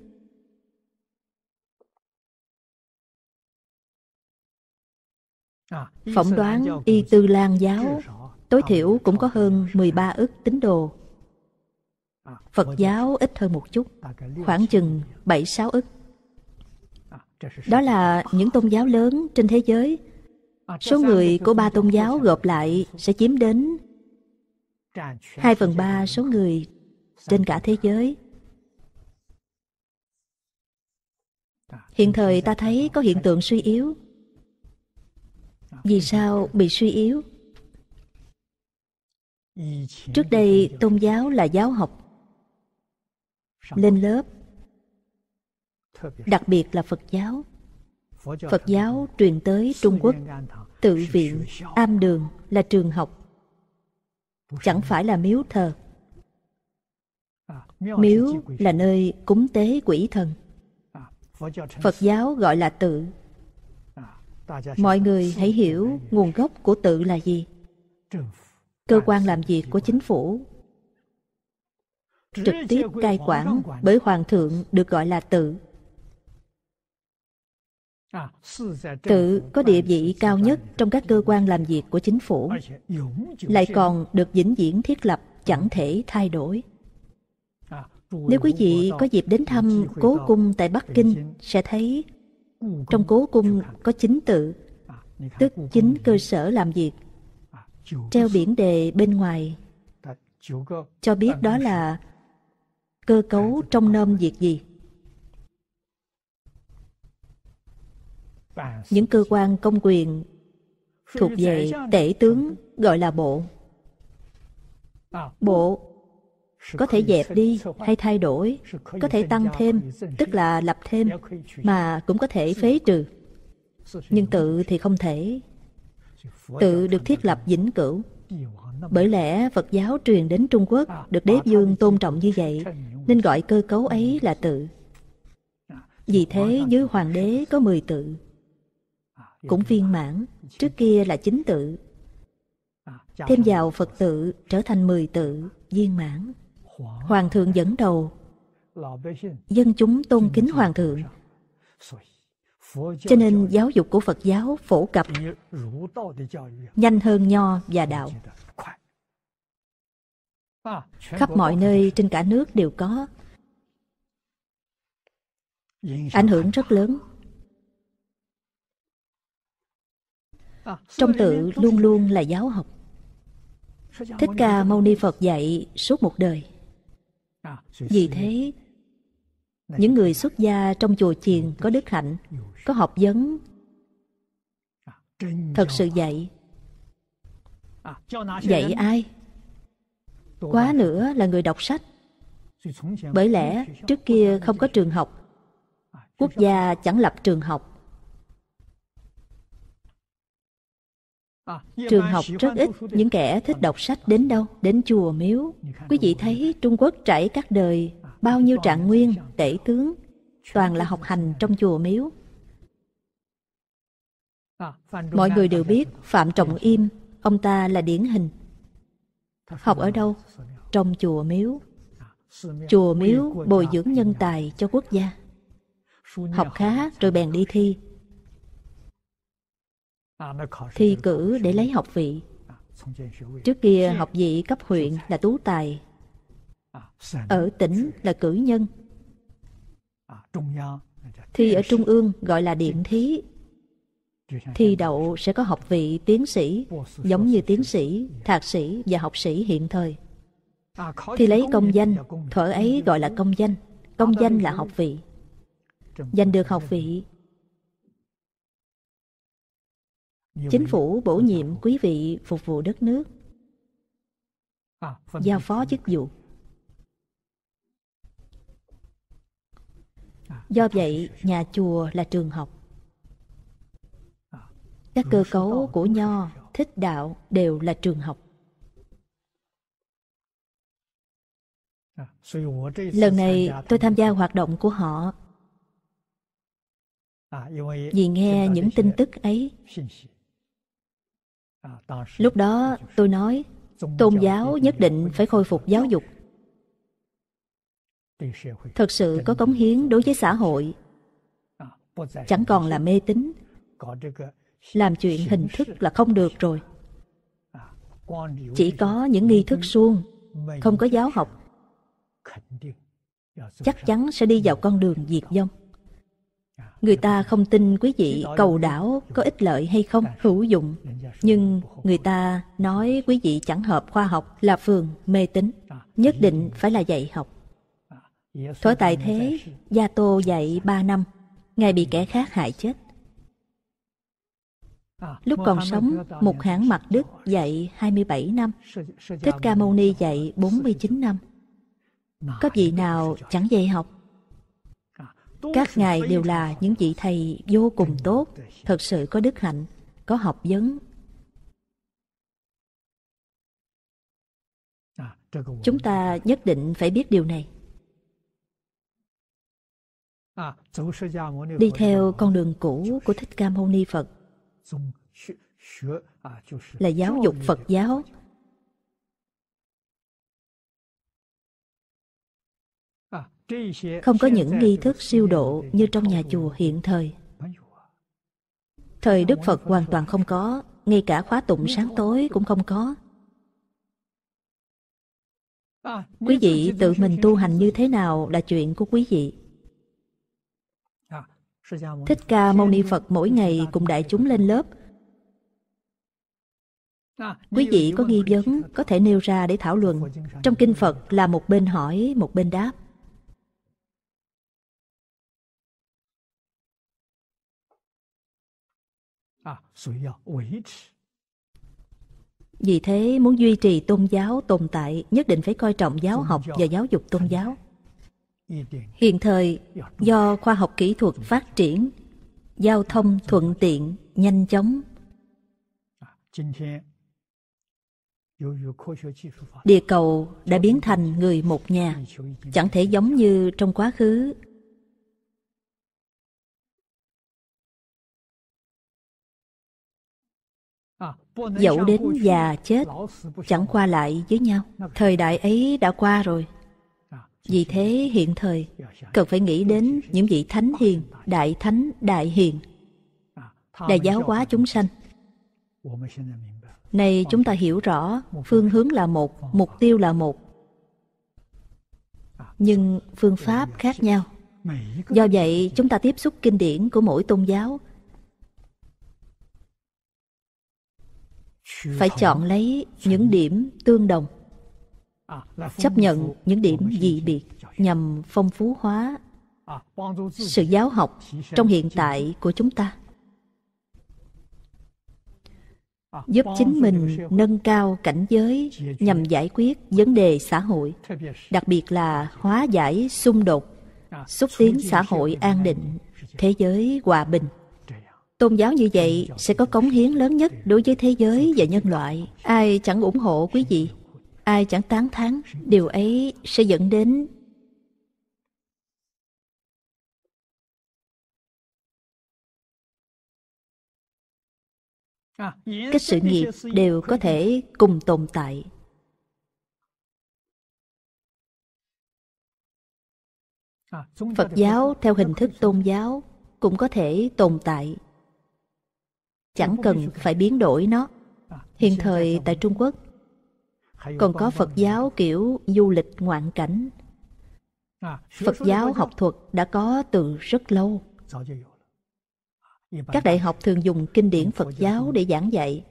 Phỏng đoán Y Tư Lan giáo tối thiểu cũng có hơn 13 ức tín đồ. Phật giáo ít hơn một chút, khoảng chừng 7-6 ức. Đó là những tôn giáo lớn trên thế giới. Số người của ba tôn giáo gộp lại sẽ chiếm đến 2 phần 3 số người trên cả thế giới. Hiện thời ta thấy có hiện tượng suy yếu. Vì sao bị suy yếu? Trước đây tôn giáo là giáo học Lên lớp Đặc biệt là Phật giáo Phật giáo truyền tới Trung Quốc Tự viện, am đường là trường học Chẳng phải là miếu thờ Miếu là nơi cúng tế quỷ thần Phật giáo gọi là tự Mọi người hãy hiểu nguồn gốc của tự là gì cơ quan làm việc của chính phủ trực tiếp cai quản bởi hoàng thượng được gọi là tự tự có địa vị cao nhất trong các cơ quan làm việc của chính phủ lại còn được vĩnh viễn thiết lập chẳng thể thay đổi nếu quý vị có dịp đến thăm cố cung tại bắc kinh sẽ thấy trong cố cung có chính tự tức chính cơ sở làm việc treo biển đề bên ngoài cho biết đó là cơ cấu trong nôm việc gì những cơ quan công quyền thuộc về tể tướng gọi là bộ bộ có thể dẹp đi hay thay đổi có thể tăng thêm tức là lập thêm mà cũng có thể phế trừ nhưng tự thì không thể tự được thiết lập vĩnh cửu. Bởi lẽ Phật giáo truyền đến Trung Quốc à, được đế vương tôn trọng như vậy, nên gọi cơ cấu ấy là tự. À, Vì thế dưới hoàng đế có mười tự, à, cũng viên mãn, trước kia là chín tự. Thêm vào Phật tự trở thành mười tự, viên mãn. Hoàng thượng dẫn đầu, dân chúng tôn kính hoàng thượng. Cho nên giáo dục của Phật giáo phổ cập nhanh hơn nho và đạo. Khắp mọi nơi trên cả nước đều có. Ảnh hưởng rất lớn. Trong tự luôn luôn là giáo học. Thích Ca Mâu Ni Phật dạy suốt một đời. Vì thế, những người xuất gia trong chùa chiền có đức hạnh có học vấn thật sự dạy dạy ai quá nữa là người đọc sách bởi lẽ trước kia không có trường học quốc gia chẳng lập trường học trường học rất ít những kẻ thích đọc sách đến đâu đến chùa miếu quý vị thấy trung quốc trải các đời bao nhiêu trạng nguyên, tể tướng, toàn là học hành trong chùa miếu. Mọi người đều biết Phạm Trọng Im, ông ta là điển hình. Học ở đâu? Trong chùa miếu. Chùa miếu bồi dưỡng nhân tài cho quốc gia. Học khá rồi bèn đi thi. Thi cử để lấy học vị. Trước kia học vị cấp huyện là tú tài, ở tỉnh là cử nhân à, thì ở trung ương gọi là điện thí thi đậu sẽ có học vị tiến sĩ giống như tiến sĩ thạc sĩ và học sĩ hiện thời à, Thì lấy công danh thuở ấy gọi là công danh công danh là học vị giành được học vị chính phủ bổ nhiệm quý vị phục vụ đất nước à, giao phó chức vụ Do vậy, nhà chùa là trường học. Các cơ cấu của nho, thích đạo đều là trường học. Lần này tôi tham gia hoạt động của họ vì nghe những tin tức ấy. Lúc đó tôi nói, tôn giáo nhất định phải khôi phục giáo dục thực sự có cống hiến đối với xã hội à, chẳng còn là mê tín ờ, làm chuyện hình thức là không được rồi à, chỉ có những nghi thức suông không có giáo học chắc chắn sẽ đi vào con đường diệt vong à, người ta không tin quý vị cầu đảo có ích lợi hay không hữu dụng nhưng người ta nói quý vị chẳng hợp khoa học là phường mê tín nhất định phải là dạy học Thuở tại thế, Gia Tô dạy ba năm, Ngài bị kẻ khác hại chết. Lúc còn sống, một hãng mặt Đức dạy 27 năm, Thích Ca Mâu Ni dạy 49 năm. Có vị nào chẳng dạy học? Các ngài đều là những vị thầy vô cùng tốt, thật sự có đức hạnh, có học vấn. Chúng ta nhất định phải biết điều này. À, đi theo con đường cũ của Thích Ca Mâu Ni Phật à, là giáo dục Phật giáo. À, không có những nghi thức siêu độ như trong nhà chùa hiện thời. Thời Đức Phật hoàn toàn không có, ngay cả khóa tụng sáng tối cũng không có. Quý vị tự mình tu hành như thế nào là chuyện của quý vị. Thích Ca Mâu Ni Phật mỗi ngày cùng đại chúng lên lớp. Quý vị có nghi vấn có thể nêu ra để thảo luận. Trong kinh Phật là một bên hỏi, một bên đáp. Vì thế, muốn duy trì tôn giáo tồn tại, nhất định phải coi trọng giáo học và giáo dục tôn giáo hiện thời do khoa học kỹ thuật phát triển giao thông thuận tiện nhanh chóng địa cầu đã biến thành người một nhà chẳng thể giống như trong quá khứ dẫu đến già chết chẳng qua lại với nhau thời đại ấy đã qua rồi vì thế hiện thời, cần phải nghĩ đến những vị thánh hiền, đại thánh, đại hiền, đại giáo hóa chúng sanh. Này chúng ta hiểu rõ, phương hướng là một, mục tiêu là một. Nhưng phương pháp khác nhau. Do vậy, chúng ta tiếp xúc kinh điển của mỗi tôn giáo phải chọn lấy những điểm tương đồng chấp nhận những điểm dị biệt nhằm phong phú hóa sự giáo học trong hiện tại của chúng ta giúp chính mình nâng cao cảnh giới nhằm giải quyết vấn đề xã hội đặc biệt là hóa giải xung đột xúc tiến xã hội an định thế giới hòa bình tôn giáo như vậy sẽ có cống hiến lớn nhất đối với thế giới và nhân loại ai chẳng ủng hộ quý vị ai chẳng tán thán điều ấy sẽ dẫn đến các sự nghiệp đều có thể cùng tồn tại phật giáo theo hình thức tôn giáo cũng có thể tồn tại chẳng cần phải biến đổi nó hiện thời tại trung quốc còn có Phật giáo kiểu du lịch ngoạn cảnh. À, Phật giáo học thuật đã có từ rất lâu. Các đại học thường dùng kinh điển Phật giáo để giảng dạy.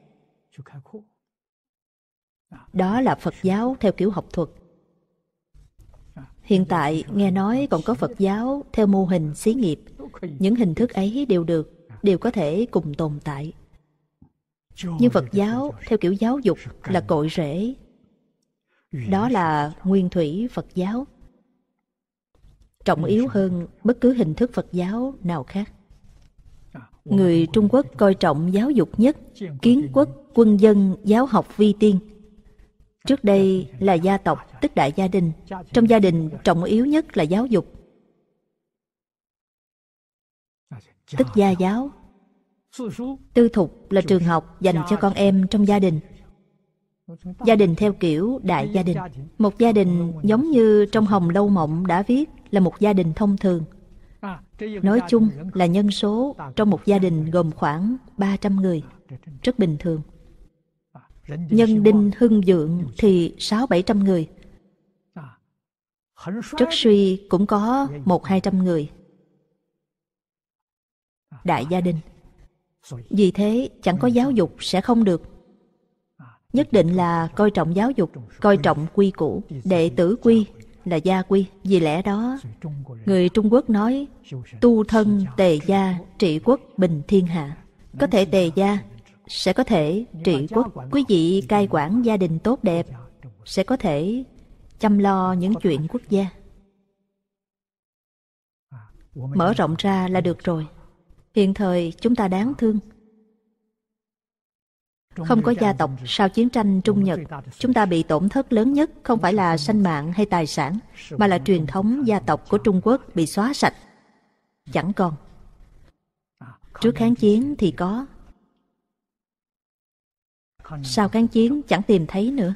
À, Đó là Phật giáo theo kiểu học thuật. À, Hiện tại, nghe nói còn có Phật giáo theo mô hình xí nghiệp. Những hình thức ấy đều được, đều có thể cùng tồn tại. Nhưng Phật giáo theo kiểu giáo dục là cội rễ đó là nguyên thủy Phật giáo. Trọng yếu hơn bất cứ hình thức Phật giáo nào khác. Người Trung Quốc coi trọng giáo dục nhất, kiến quốc, quân dân, giáo học vi tiên. Trước đây là gia tộc, tức đại gia đình. Trong gia đình, trọng yếu nhất là giáo dục. Tức gia giáo. Tư thục là trường học dành cho con em trong gia đình. Gia đình theo kiểu đại gia đình. Một gia đình giống như trong Hồng Lâu Mộng đã viết là một gia đình thông thường. Nói chung là nhân số trong một gia đình gồm khoảng 300 người, rất bình thường. Nhân đinh hưng dượng thì sáu bảy trăm người. Rất suy cũng có một hai trăm người. Đại gia đình. Vì thế chẳng có giáo dục sẽ không được nhất định là coi trọng giáo dục, coi trọng quy củ, đệ tử quy là gia quy. Vì lẽ đó, người Trung Quốc nói tu thân tề gia trị quốc bình thiên hạ. Có thể tề gia, sẽ có thể trị quốc. Quý vị cai quản gia đình tốt đẹp, sẽ có thể chăm lo những chuyện quốc gia. Mở rộng ra là được rồi. Hiện thời chúng ta đáng thương, không có gia tộc, sau chiến tranh Trung Nhật, chúng ta bị tổn thất lớn nhất không phải là sanh mạng hay tài sản, mà là truyền thống gia tộc của Trung Quốc bị xóa sạch. Chẳng còn. Trước kháng chiến thì có. Sau kháng chiến chẳng tìm thấy nữa.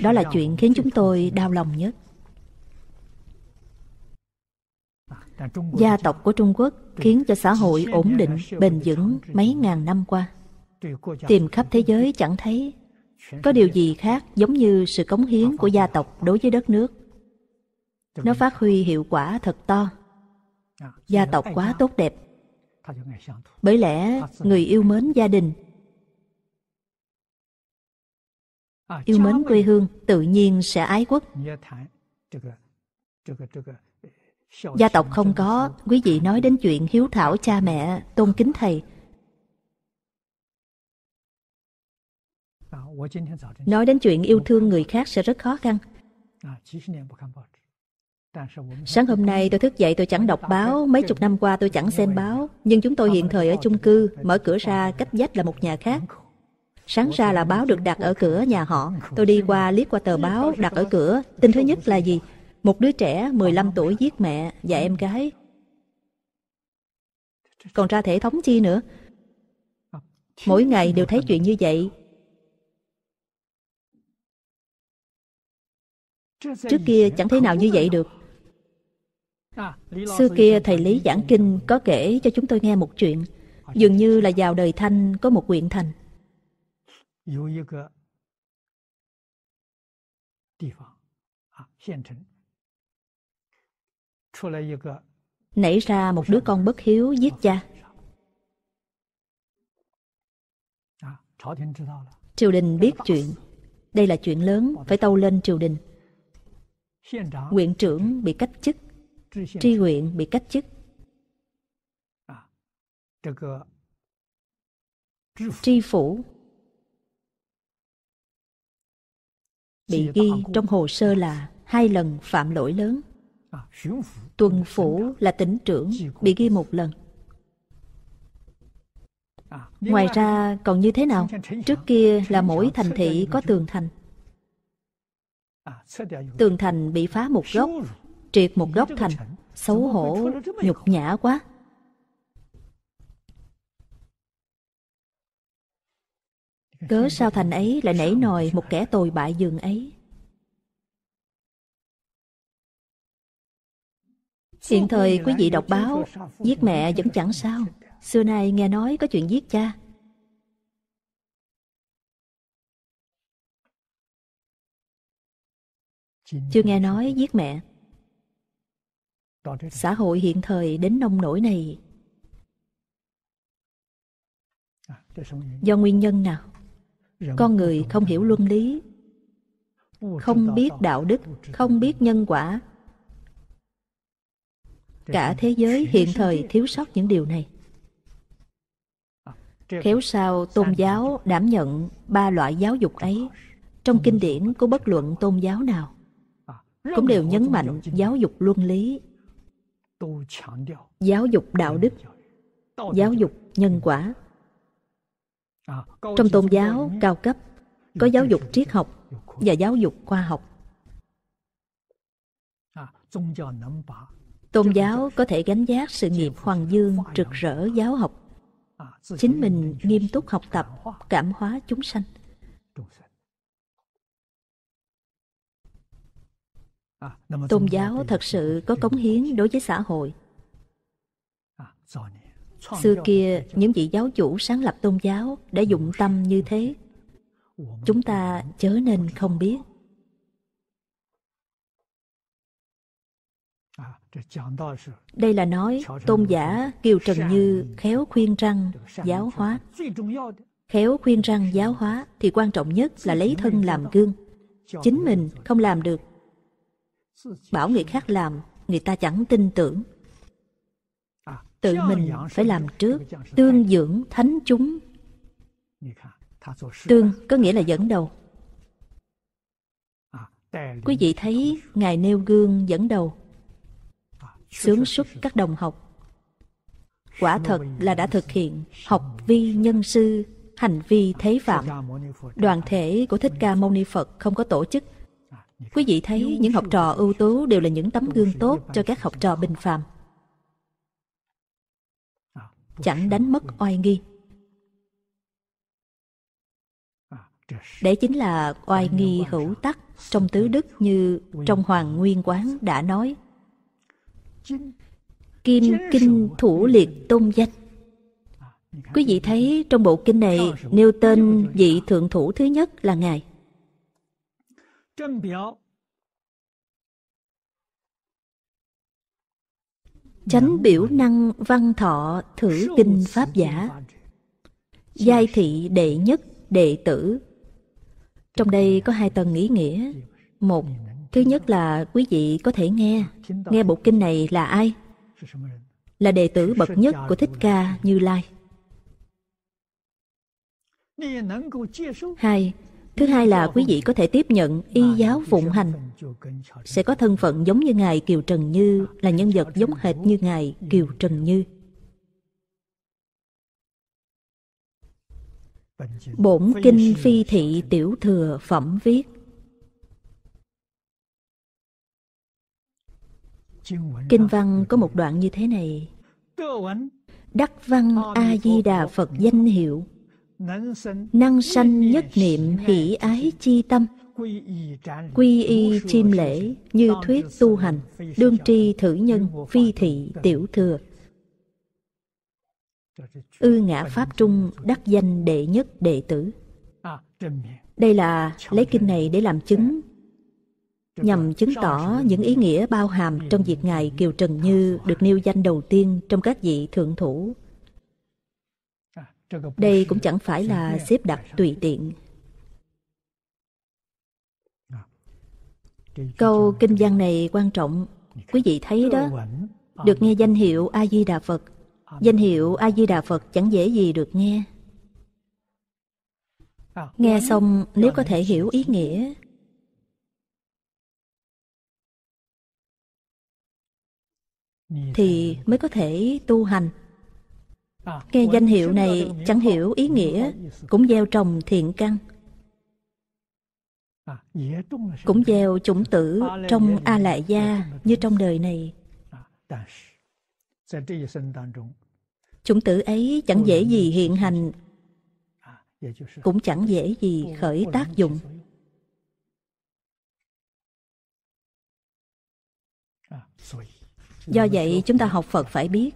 Đó là chuyện khiến chúng tôi đau lòng nhất. gia tộc của Trung Quốc khiến cho xã hội ổn định, bền vững mấy ngàn năm qua. Tìm khắp thế giới chẳng thấy có điều gì khác giống như sự cống hiến của gia tộc đối với đất nước. Nó phát huy hiệu quả thật to. À, gia tộc quá tốt đẹp. Bởi lẽ người yêu mến gia đình, à, yêu mến quê hương tự nhiên sẽ ái quốc Gia tộc không có, quý vị nói đến chuyện hiếu thảo cha mẹ, tôn kính thầy. Nói đến chuyện yêu thương người khác sẽ rất khó khăn. Sáng hôm nay tôi thức dậy tôi chẳng đọc báo, mấy chục năm qua tôi chẳng xem báo, nhưng chúng tôi hiện thời ở chung cư, mở cửa ra cách dách là một nhà khác. Sáng ra là báo được đặt ở cửa nhà họ, tôi đi qua liếc qua tờ báo đặt ở cửa, tin thứ nhất là gì? Một đứa trẻ 15 tuổi giết mẹ và em gái. Còn ra thể thống chi nữa? Mỗi ngày đều thấy chuyện như vậy. Trước kia chẳng thế nào như vậy được. Xưa kia thầy Lý giảng kinh có kể cho chúng tôi nghe một chuyện. Dường như là vào đời Thanh có một quyện thành. Có một nảy ra một đứa con bất hiếu giết cha. Triều đình biết chuyện. Đây là chuyện lớn, phải tâu lên triều đình. Huyện trưởng bị cách chức, tri huyện bị cách chức. À, tri phủ bị ghi trong hồ sơ là hai lần phạm lỗi lớn tuần phủ là tỉnh trưởng bị ghi một lần ngoài ra còn như thế nào trước kia là mỗi thành thị có tường thành tường thành bị phá một góc triệt một góc thành xấu hổ nhục nhã quá cớ sao thành ấy lại nảy nòi một kẻ tồi bại giường ấy Hiện thời quý vị đọc báo Giết mẹ vẫn chẳng sao Xưa nay nghe nói có chuyện giết cha Chưa nghe nói giết mẹ Xã hội hiện thời đến nông nổi này Do nguyên nhân nào? Con người không hiểu luân lý Không biết đạo đức Không biết nhân quả cả thế giới hiện thời thiếu sót những điều này à, khéo sao tôn giáo đảm nhận ba loại giáo dục ấy trong kinh điển của bất luận tôn giáo nào à, cũng đều nhấn mạnh giáo dục luân lý giáo dục đạo đức giáo dục nhân quả à, trong tôn giáo cao cấp có giáo dục triết học và giáo dục khoa học Tôn giáo có thể gánh vác sự nghiệp hoàng dương rực rỡ giáo học. Chính mình nghiêm túc học tập, cảm hóa chúng sanh. Tôn giáo thật sự có cống hiến đối với xã hội. Xưa kia, những vị giáo chủ sáng lập tôn giáo đã dụng tâm như thế. Chúng ta chớ nên không biết. Đây là nói tôn giả Kiều Trần Như khéo khuyên răng giáo hóa. Khéo khuyên răng giáo hóa thì quan trọng nhất là lấy thân làm gương. Chính mình không làm được. Bảo người khác làm, người ta chẳng tin tưởng. Tự mình phải làm trước, tương dưỡng thánh chúng. Tương có nghĩa là dẫn đầu. Quý vị thấy Ngài nêu gương dẫn đầu xướng xuất các đồng học. Quả thật là đã thực hiện học vi nhân sư, hành vi thế phạm. Đoàn thể của Thích Ca Mâu Ni Phật không có tổ chức. Quý vị thấy những học trò ưu tú đều là những tấm gương tốt cho các học trò bình phàm. Chẳng đánh mất oai nghi. Đấy chính là oai nghi hữu tắc trong tứ đức như trong Hoàng Nguyên Quán đã nói. Kim Kinh Thủ Liệt Tôn Danh Quý vị thấy trong bộ kinh này nêu tên vị thượng thủ thứ nhất là Ngài. Chánh biểu năng văn thọ thử kinh pháp giả Giai thị đệ nhất đệ tử Trong đây có hai tầng ý nghĩa Một Thứ nhất là quý vị có thể nghe, nghe bộ kinh này là ai? Là đệ tử bậc nhất của Thích Ca Như Lai. Hai, thứ hai là quý vị có thể tiếp nhận y giáo phụng hành. Sẽ có thân phận giống như Ngài Kiều Trần Như, là nhân vật giống hệt như Ngài Kiều Trần Như. Bổn Kinh Phi Thị Tiểu Thừa Phẩm viết Kinh văn có một đoạn như thế này. Đắc văn A-di-đà Phật danh hiệu Năng sanh nhất niệm hỷ ái chi tâm Quy y chim lễ như thuyết tu hành Đương tri thử nhân phi thị tiểu thừa Ư ngã Pháp Trung đắc danh đệ nhất đệ tử Đây là lấy kinh này để làm chứng nhằm chứng tỏ những ý nghĩa bao hàm trong việc Ngài Kiều Trần Như được nêu danh đầu tiên trong các vị thượng thủ. Đây cũng chẳng phải là xếp đặt tùy tiện. Câu kinh văn này quan trọng. Quý vị thấy đó, được nghe danh hiệu A-di-đà Phật. Danh hiệu A-di-đà Phật chẳng dễ gì được nghe. Nghe xong, nếu có thể hiểu ý nghĩa, thì mới có thể tu hành à, nghe danh hiệu này chẳng hiểu ý nghĩa cũng gieo trồng thiện căn à, cũng gieo chủng tử trong a lại gia như trong đời này à, chủng tử ấy chẳng dễ gì hiện hành cũng chẳng dễ gì khởi tác dụng Do vậy chúng ta học Phật phải biết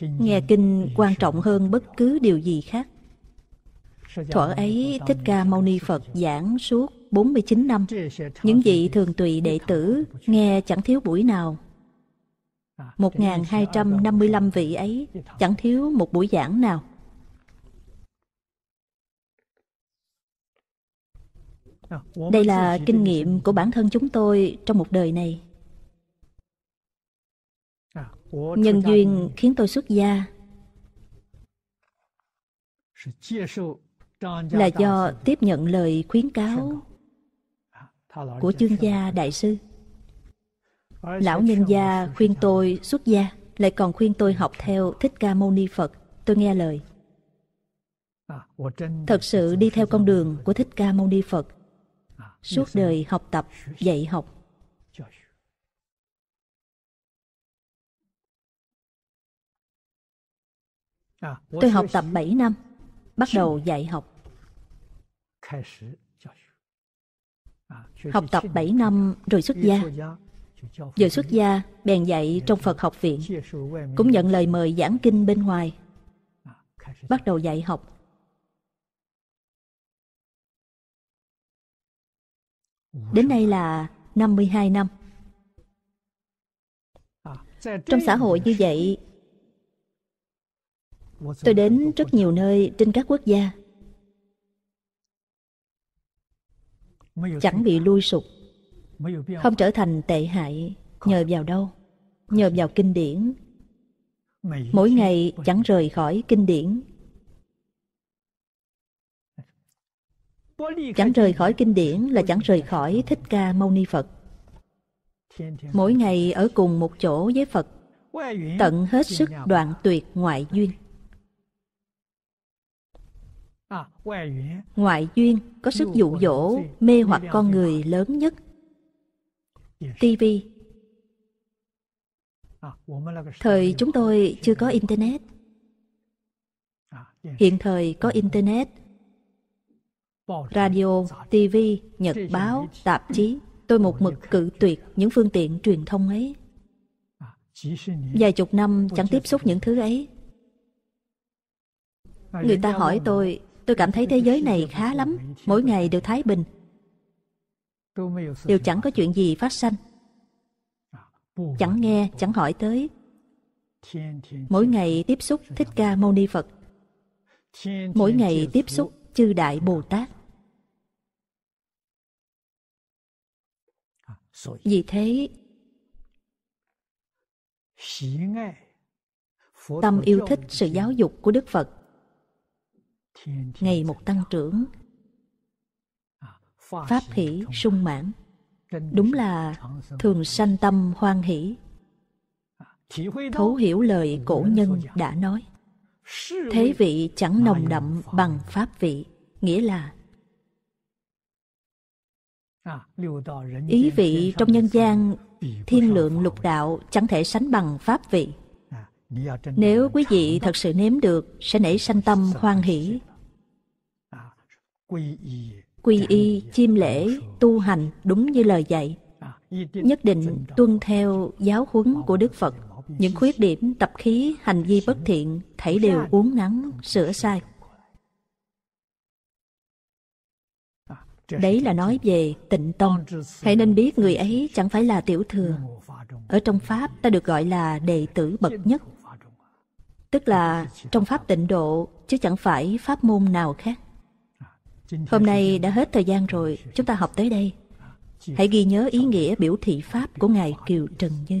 Nghe kinh quan trọng hơn bất cứ điều gì khác Thuở ấy Thích Ca Mâu Ni Phật giảng suốt 49 năm Những vị thường tùy đệ tử nghe chẳng thiếu buổi nào 1.255 vị ấy chẳng thiếu một buổi giảng nào Đây là kinh nghiệm của bản thân chúng tôi trong một đời này. À, nhân duyên khiến tôi xuất gia là do tiếp nhận lời khuyến cáo à, của chương gia đại sư. Lão nhân gia khuyên tôi xuất gia, lại còn khuyên tôi học theo Thích Ca Mâu Ni Phật. Tôi nghe lời. À, Thật sự đi theo con đường của Thích Ca Mâu Ni Phật suốt đời học tập, dạy học. Tôi học tập 7 năm, bắt đầu dạy học. Học tập 7 năm rồi xuất gia. Giờ xuất gia, bèn dạy trong Phật học viện, cũng nhận lời mời giảng kinh bên ngoài. Bắt đầu dạy học, Đến nay là 52 năm. Trong xã hội như vậy, tôi đến rất nhiều nơi trên các quốc gia. Chẳng bị lui sụp, không trở thành tệ hại nhờ vào đâu, nhờ vào kinh điển. Mỗi ngày chẳng rời khỏi kinh điển Chẳng rời khỏi kinh điển là chẳng rời khỏi Thích Ca Mâu Ni Phật. Mỗi ngày ở cùng một chỗ với Phật, tận hết sức đoạn tuyệt ngoại duyên. Ngoại duyên có sức dụ dỗ, mê hoặc con người lớn nhất. TV Thời chúng tôi chưa có Internet. Hiện thời có Internet radio, TV, nhật báo, tạp chí. Tôi một mực cự tuyệt những phương tiện truyền thông ấy. Vài chục năm chẳng tiếp xúc những thứ ấy. Người ta hỏi tôi, tôi cảm thấy thế giới này khá lắm, mỗi ngày đều thái bình. Đều chẳng có chuyện gì phát sanh. Chẳng nghe, chẳng hỏi tới. Mỗi ngày tiếp xúc Thích Ca Mâu Ni Phật. Mỗi ngày tiếp xúc chư đại Bồ Tát. À, Vì thế, tâm yêu thích sự giáo dục của Đức Phật ngày một tăng trưởng pháp hỷ sung mãn đúng là thường sanh tâm hoan hỷ thấu hiểu lời cổ nhân đã nói thế vị chẳng nồng đậm bằng pháp vị nghĩa là à, ý vị trong nhân gian thiên lượng lục đạo chẳng thể sánh bằng pháp vị à, nếu quý vị thật sự nếm được sẽ nảy sanh tâm hoan hỷ à, quy y chiêm lễ tu hành đúng như lời dạy nhất định tuân theo giáo huấn của đức phật những khuyết điểm tập khí, hành vi bất thiện, thảy đều uống nắng, sửa sai. Đấy là nói về tịnh tông. Hãy nên biết người ấy chẳng phải là tiểu thừa. Ở trong Pháp ta được gọi là đệ tử bậc nhất. Tức là trong Pháp tịnh độ, chứ chẳng phải Pháp môn nào khác. Hôm nay đã hết thời gian rồi, chúng ta học tới đây. Hãy ghi nhớ ý nghĩa biểu thị Pháp của Ngài Kiều Trần Như.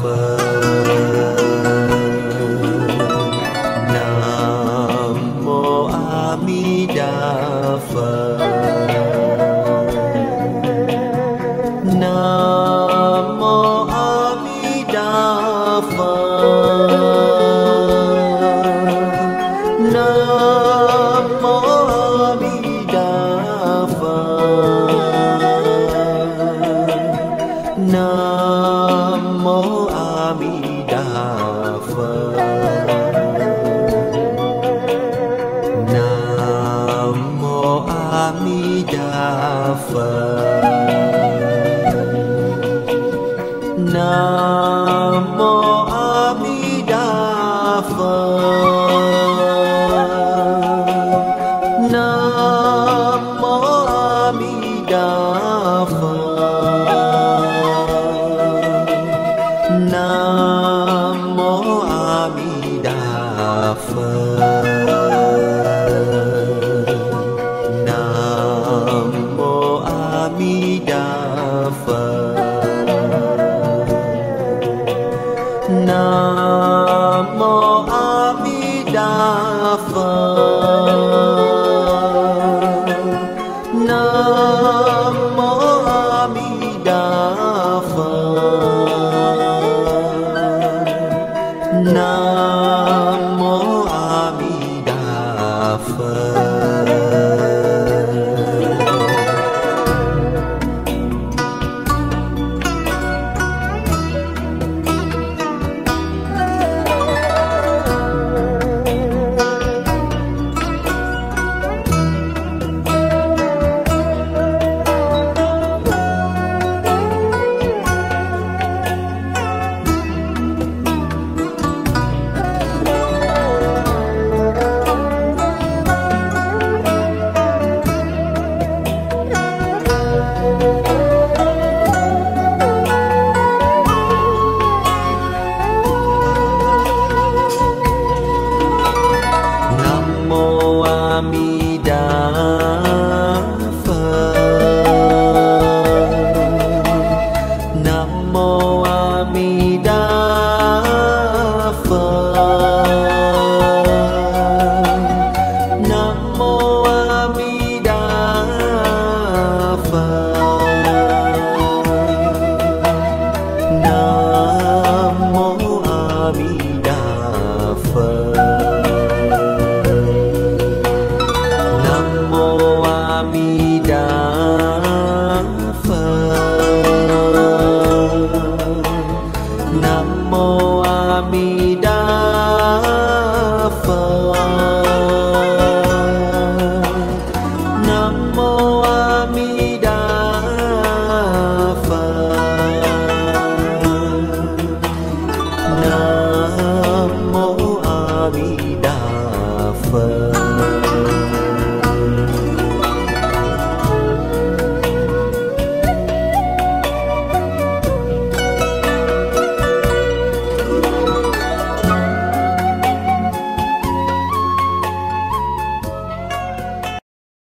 But.